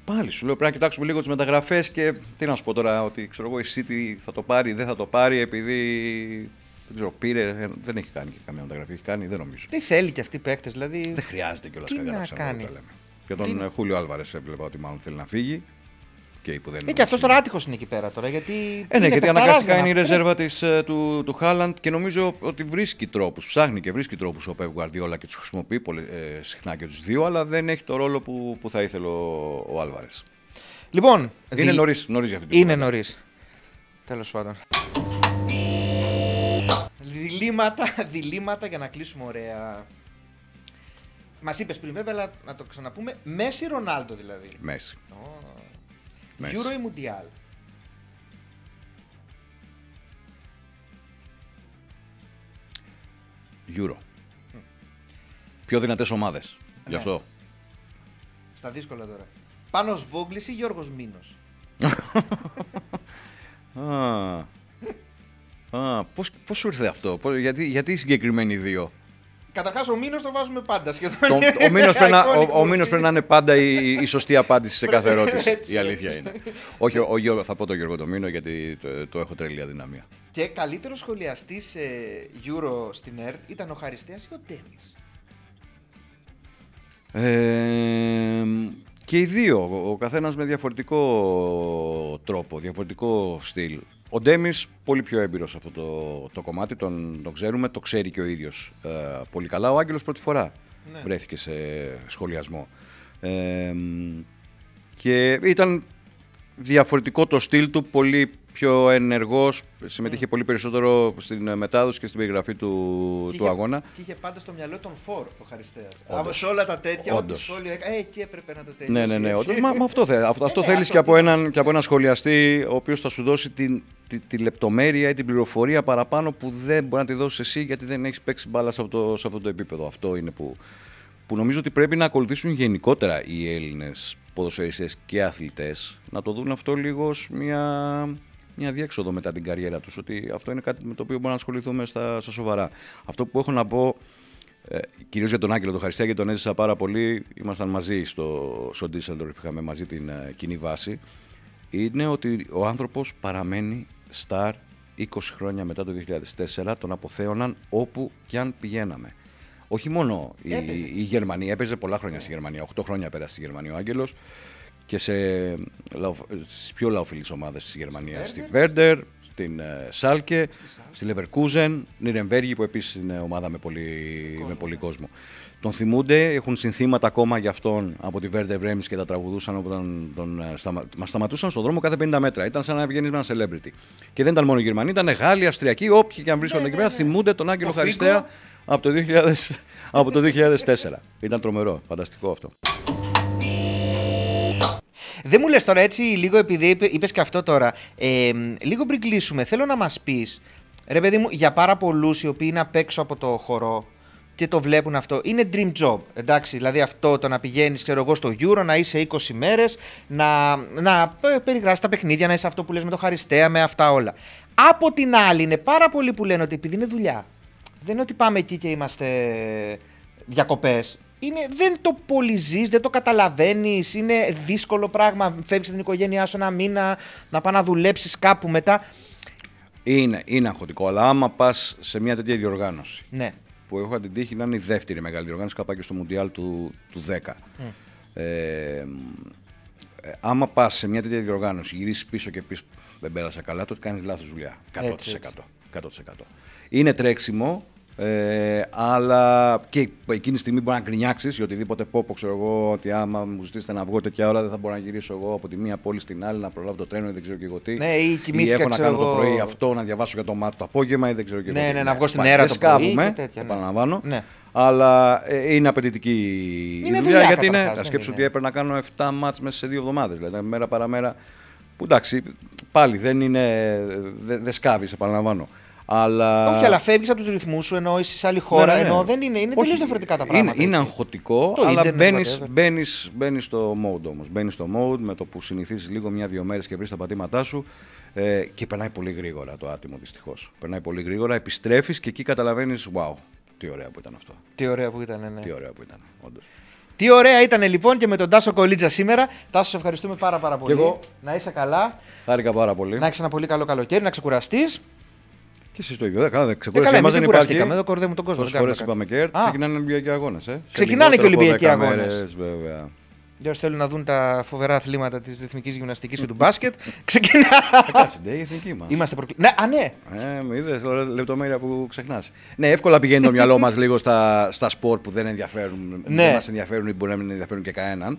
πάλι σου λέω πρέπει να κοιτάξουμε λίγο τις μεταγραφές και τι να σου πω τώρα, ότι ξέρω εγώ η City θα το πάρει, ή δεν θα το πάρει επειδή. Δεν ξέρω, πήρε, δεν έχει κάνει καμία μεταγραφή. Έχει κάνει, δεν νομίζω. Τι θέλει και αυτοί οι παίκτες, δηλαδή. Δεν χρειάζεται κιόλας κανένα να κάνει. Για τον Χούλιο Αλβαρες έβλεπα ότι μάλλον θέλει να φύγει okay, που δεν ε, είναι. και αυτό τώρα άτυχος είναι εκεί πέρα τώρα. Γιατί ε, ναι, γιατί αναγκαστικά είναι η ρεζέρβα της, ε, του, του Χάλαντ και νομίζω ότι βρίσκει τρόπους. Ψάχνει και βρίσκει τρόπους ο Πεύ Γουαρδιόλα και τους χρησιμοποιεί πολύ, ε, συχνά και τους δύο, αλλά δεν έχει το ρόλο που, που θα ήθελε ο, ο Άλβαρες. Λοιπόν. Είναι δι... νωρίς για αυτή την Είναι νωρίς. Τέλος πάντων. Διλήμματα, διλήμματα για να κλείσουμε ωραία. Μας είπες πριν βέβαια, να το ξαναπούμε. Μέση Ρονάλντο δηλαδή. Μέση. Μες. Euro Μουντιάλ. Mundial. Euro. Mm. Πιο δυνατές ομάδες Ναι. Γι' αυτό. Στα δύσκολα τώρα. Πάνος Βόγκλης ή Γιώργος Μήνος. Α, πώς, πώς σου ήρθε αυτό, γιατί, γιατί οι συγκεκριμένοι δύο. Καταρχάς, ο Μήνος το βάζουμε πάντα σχεδόν. ο Μήνος πρέπει, να είναι πάντα η, σωστή απάντηση σε κάθε ερώτηση. η αλήθεια είναι. Όχι, ο, θα πω τον Γιώργο το Μήνο γιατί το, έχω τρελή αδυναμία. Και καλύτερος σχολιαστής ε, Euro στην ΕΡΤ ήταν ο Χαριστέα ή ο Τέμι. και οι δύο, ο καθένας με διαφορετικό τρόπο, διαφορετικό στυλ. Ο Ντέμις πολύ πιο έμπειρος σε αυτό το, το κομμάτι, τον, τον ξέρουμε, το ξέρει και ο ίδιος ε, πολύ καλά. Ο Άγγελος πρώτη φορά ναι. βρέθηκε σε σχολιασμό. Ε, και ήταν διαφορετικό το στυλ του, πολύ πιο ενεργός, συμμετείχε ναι. πολύ περισσότερο στην ε, μετάδοση και στην περιγραφή του, του αγώνα. Και είχε πάντα στο μυαλό τον Φορ ο Χαριστέας. Από σε όλα τα τέτοια, όντως. ε, εκεί έπρεπε να το ναι, ναι, τελειώσει. Ναι, ε, ναι, ναι. αυτό, θέλ, αυτό, αυτό θέλει και, από έναν, και από σχολιαστή, ο οποίος θα σου δώσει την, τη, λεπτομέρεια ή την πληροφορία παραπάνω που δεν μπορεί να τη δώσεις εσύ γιατί δεν έχεις παίξει μπάλα σε αυτό, σε αυτό το επίπεδο. Αυτό είναι που, που νομίζω ότι πρέπει να ακολουθήσουν γενικότερα οι Έλληνες ποδοσφαιριστές και αθλητές να το δουν αυτό λίγο ως μια, μια διέξοδο μετά την καριέρα τους, ότι αυτό είναι κάτι με το οποίο μπορούμε να ασχοληθούμε στα, στα σοβαρά. Αυτό που έχω να πω, ε, κυρίως για τον Άγγελο τον Χαριστέα, γιατί τον έζησα πάρα πολύ, ήμασταν μαζί στο, στο Ντίσσελντορφ, είχαμε μαζί την ε, κοινή βάση, είναι ότι ο άνθρωπος παραμένει star 20 χρόνια μετά το 2004, τον αποθέωναν όπου κι αν πηγαίναμε. Όχι μόνο η, η, Γερμανία, έπαιζε πολλά χρόνια στη Γερμανία. 8 χρόνια πέρασε στη Γερμανία ο Άγγελος και σε στις πιο λαοφιλείς ομάδες της Γερμανίας. Στη Βέρντερ, στην Σάλκε, στη Λεβερκούζεν, Νιρεμβέργη που επίσης είναι ομάδα με πολύ, κόσμο. με πολύ κόσμο. Τον θυμούνται, έχουν συνθήματα ακόμα για αυτόν από τη Βέρντερ Βρέμις και τα τραγουδούσαν όταν τον, ε, σταμα... σταματούσαν στον δρόμο κάθε 50 μέτρα. Ήταν σαν να πηγαίνεις με ένα celebrity. Και δεν ήταν μόνο Γερμανοί, ήταν Γάλλοι, Αυστριακοί, όποιοι και αν βρίσκονται, ναι, εκεί ναι, πέρα ναι. θυμούνται τον Άγγελο Χαριστέα από το, 2000, από το 2004. Ήταν τρομερό, φανταστικό αυτό. Δεν μου λες τώρα έτσι, λίγο επειδή είπες και αυτό τώρα, ε, λίγο πριν κλείσουμε, θέλω να μας πεις, ρε παιδί μου, για πάρα πολλούς οι οποίοι είναι απ' έξω από το χορό και το βλέπουν αυτό, είναι dream job, εντάξει, δηλαδή αυτό το να πηγαίνεις, ξέρω εγώ, στο Euro, να είσαι 20 μέρες, να, να ε, τα παιχνίδια, να είσαι αυτό που λες με το Χαριστέα, με αυτά όλα. Από την άλλη, είναι πάρα πολλοί που λένε ότι επειδή είναι δουλειά, δεν είναι ότι πάμε εκεί και είμαστε διακοπές. Είναι, δεν το πολύ δεν το καταλαβαίνεις, είναι δύσκολο πράγμα. Φεύγεις την οικογένειά σου ένα μήνα, να πά να δουλέψεις κάπου μετά. Είναι, είναι αγχωτικό, αλλά άμα πας σε μια τέτοια διοργάνωση. Ναι. Που έχω την τύχη να είναι η δεύτερη μεγάλη διοργάνωση, καπάκι και στο Μουντιάλ του, του 10. Mm. Ε, άμα πας σε μια τέτοια διοργάνωση, γυρίσεις πίσω και πεις δεν πέρασα καλά, τότε κάνεις λάθος δουλειά. 100%. Έτσι, έτσι. 100%. Είναι τρέξιμο, ε, αλλά και εκείνη τη στιγμή μπορεί να γκρινιάξεις ή οτιδήποτε πω, Ξέρω εγώ ότι άμα μου ζητήσετε να βγω τέτοια ώρα δεν θα μπορώ να γυρίσω εγώ από τη μία πόλη στην άλλη, να προλάβω το τρένο ή δεν ξέρω και εγώ τι. Ναι, ή κοιμήθηκα, ή έχω να κάνω εγώ... το πρωί αυτό, να διαβάσω για το μάτι το απόγευμα ή δεν ξέρω και εγώ. Ναι, ναι, να ναι, βγω στην αέρα το σκάβουμε, πρωί. Τέτοια, ναι. ναι. Αλλά ε, είναι απαιτητική η δουλειά, γιατί είναι. Να σκέψω ότι έπρεπε να κάνω 7 ΜΑΤ μέσα σε δύο εβδομάδες. Δηλαδή, μέρα παραμέρα που εντάξει, πάλι δεν είναι. Δεν δε σκάβεις, επαναλαμβάνω. Αλλά... Όχι, αλλά φεύγεις από τους ρυθμούς σου, ενώ είσαι σε άλλη χώρα. Ναι, ναι, ναι. Ενώ δεν είναι, είναι τελείως διαφορετικά τα πράγματα. Είναι, είναι αγχωτικό, το αλλά μπαίνει στο mode όμως. Μπαίνεις στο mode με το που συνηθίζεις λιγο λίγο μια-δύο μέρες και βρεις τα πατήματά σου. Ε, και περνάει πολύ γρήγορα το άτιμο δυστυχώς. Περνάει πολύ γρήγορα, επιστρέφεις και εκεί καταλαβαίνεις, wow, τι ωραία που ήταν αυτό. Τι ωραία που ήταν, ναι. Τι ωραία που ήταν, όντως. Τι ωραία ήταν λοιπόν και με τον Τάσο Κολίτσα σήμερα. Τάσο, σε ευχαριστούμε πάρα, πάρα πολύ. Και εγώ. Να είσαι καλά. Χάρηκα πάρα πολύ. Να έχεις ένα πολύ καλό καλοκαίρι, να ξεκουραστείς. Και εσύ το ίδιο. Δεν κάνατε ξεκουραστεί. δεν κουραστήκαμε. δεν κορδεύουμε τον κόσμο. Πόσες φορέ είπαμε και έρθει, ξεκινάνε οι Ολυμπιακοί αγώνες. Ε. Ξεκινάνε και οι Ολυμπιακοί αγώνε. Βέβαια. Για όσους θέλουν να δουν τα φοβερά αθλήματα της ρυθμική γυμναστικής και του μπάσκετ, ξεκινά. Κάτσε, είναι εκεί μας. Είμαστε προκλητικοί. Ναι, α, ναι. Ε, είδε λεπτομέρεια που ξεχνάς. Ναι, εύκολα πηγαίνει το μυαλό μας λίγο στα, στα σπορ που δεν ενδιαφέρουν. Ναι. Δεν μας ενδιαφέρουν ή μπορεί να μην ενδιαφέρουν και κανέναν.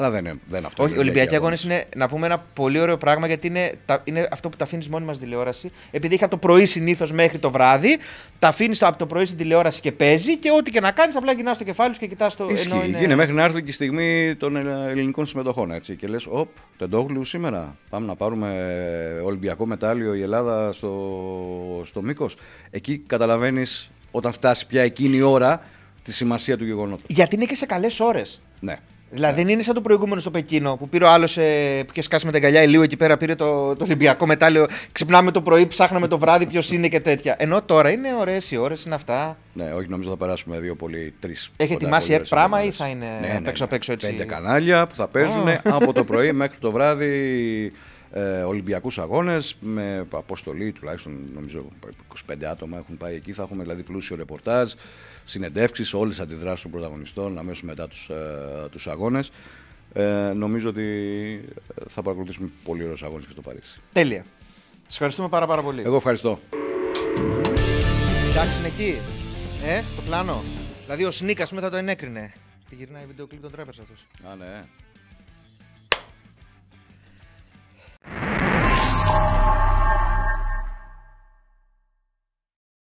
Αλλά δεν είναι, δεν αυτό. Όχι, οι Ολυμπιακοί αγώνε είναι να πούμε ένα πολύ ωραίο πράγμα γιατί είναι, τα, αυτό που τα αφήνεις μόνη μας τηλεόραση. Επειδή έχει το πρωί συνήθως μέχρι το βράδυ, τα αφήνεις από το πρωί στην τηλεόραση και παίζει και ό,τι και να κάνεις, απλά γυρνάς το κεφάλι σου και κοιτάς το. Ισχύει. είναι... Γίνεται μέχρι να έρθει και η στιγμή των ε, ελληνικών συμμετοχών. Έτσι. Και λες, οπ, τεντόγλου σήμερα. Πάμε να πάρουμε Ολυμπιακό μετάλλιο η Ελλάδα στο, στο μήκος. Εκεί καταλαβαίνεις όταν φτάσει πια εκείνη η ώρα τη σημασία του γεγονότος. Γιατί είναι και σε καλές ώρες. Ναι. Δηλαδή δεν είναι σαν το προηγούμενο στο Πεκίνο που πήρε ο άλλος ε, που είχε σκάσει με τα αγκαλιά ηλίου εκεί πέρα, πήρε το, το Ολυμπιακό μετάλλιο. Ξυπνάμε το πρωί, ψάχναμε το βράδυ ποιος είναι και τέτοια. Ενώ τώρα είναι ωραίες οι ώρες, είναι αυτά. Ναι, όχι, νομίζω θα περάσουμε δύο πολύ, τρεις. Έχει ετοιμάσει πράγμα ή θα είναι ναι, ναι, ναι, έξω έτσι. Πέντε κανάλια που θα παίζουν από το πρωί μέχρι το βράδυ ε, Ολυμπιακούς Αγώνες με αποστολή τουλάχιστον νομίζω 25 άτομα έχουν πάει εκεί. Θα έχουμε δηλαδή πλούσιο ρεπορτάζ συνεντεύξεις, όλες τις αντιδράσεις των πρωταγωνιστών αμέσως μετά τους, ε, τους αγώνες. Ε, νομίζω ότι θα παρακολουθήσουμε πολύ ωραίους αγώνες και στο Παρίσι. Τέλεια. Σας ευχαριστούμε πάρα πάρα πολύ. Εγώ ευχαριστώ. Εντάξει είναι εκεί, ε, το πλάνο. Δηλαδή ο Σνίκα θα το ενέκρινε. Τη γυρνάει βίντεο των τρέπερ αυτός. Α, ναι.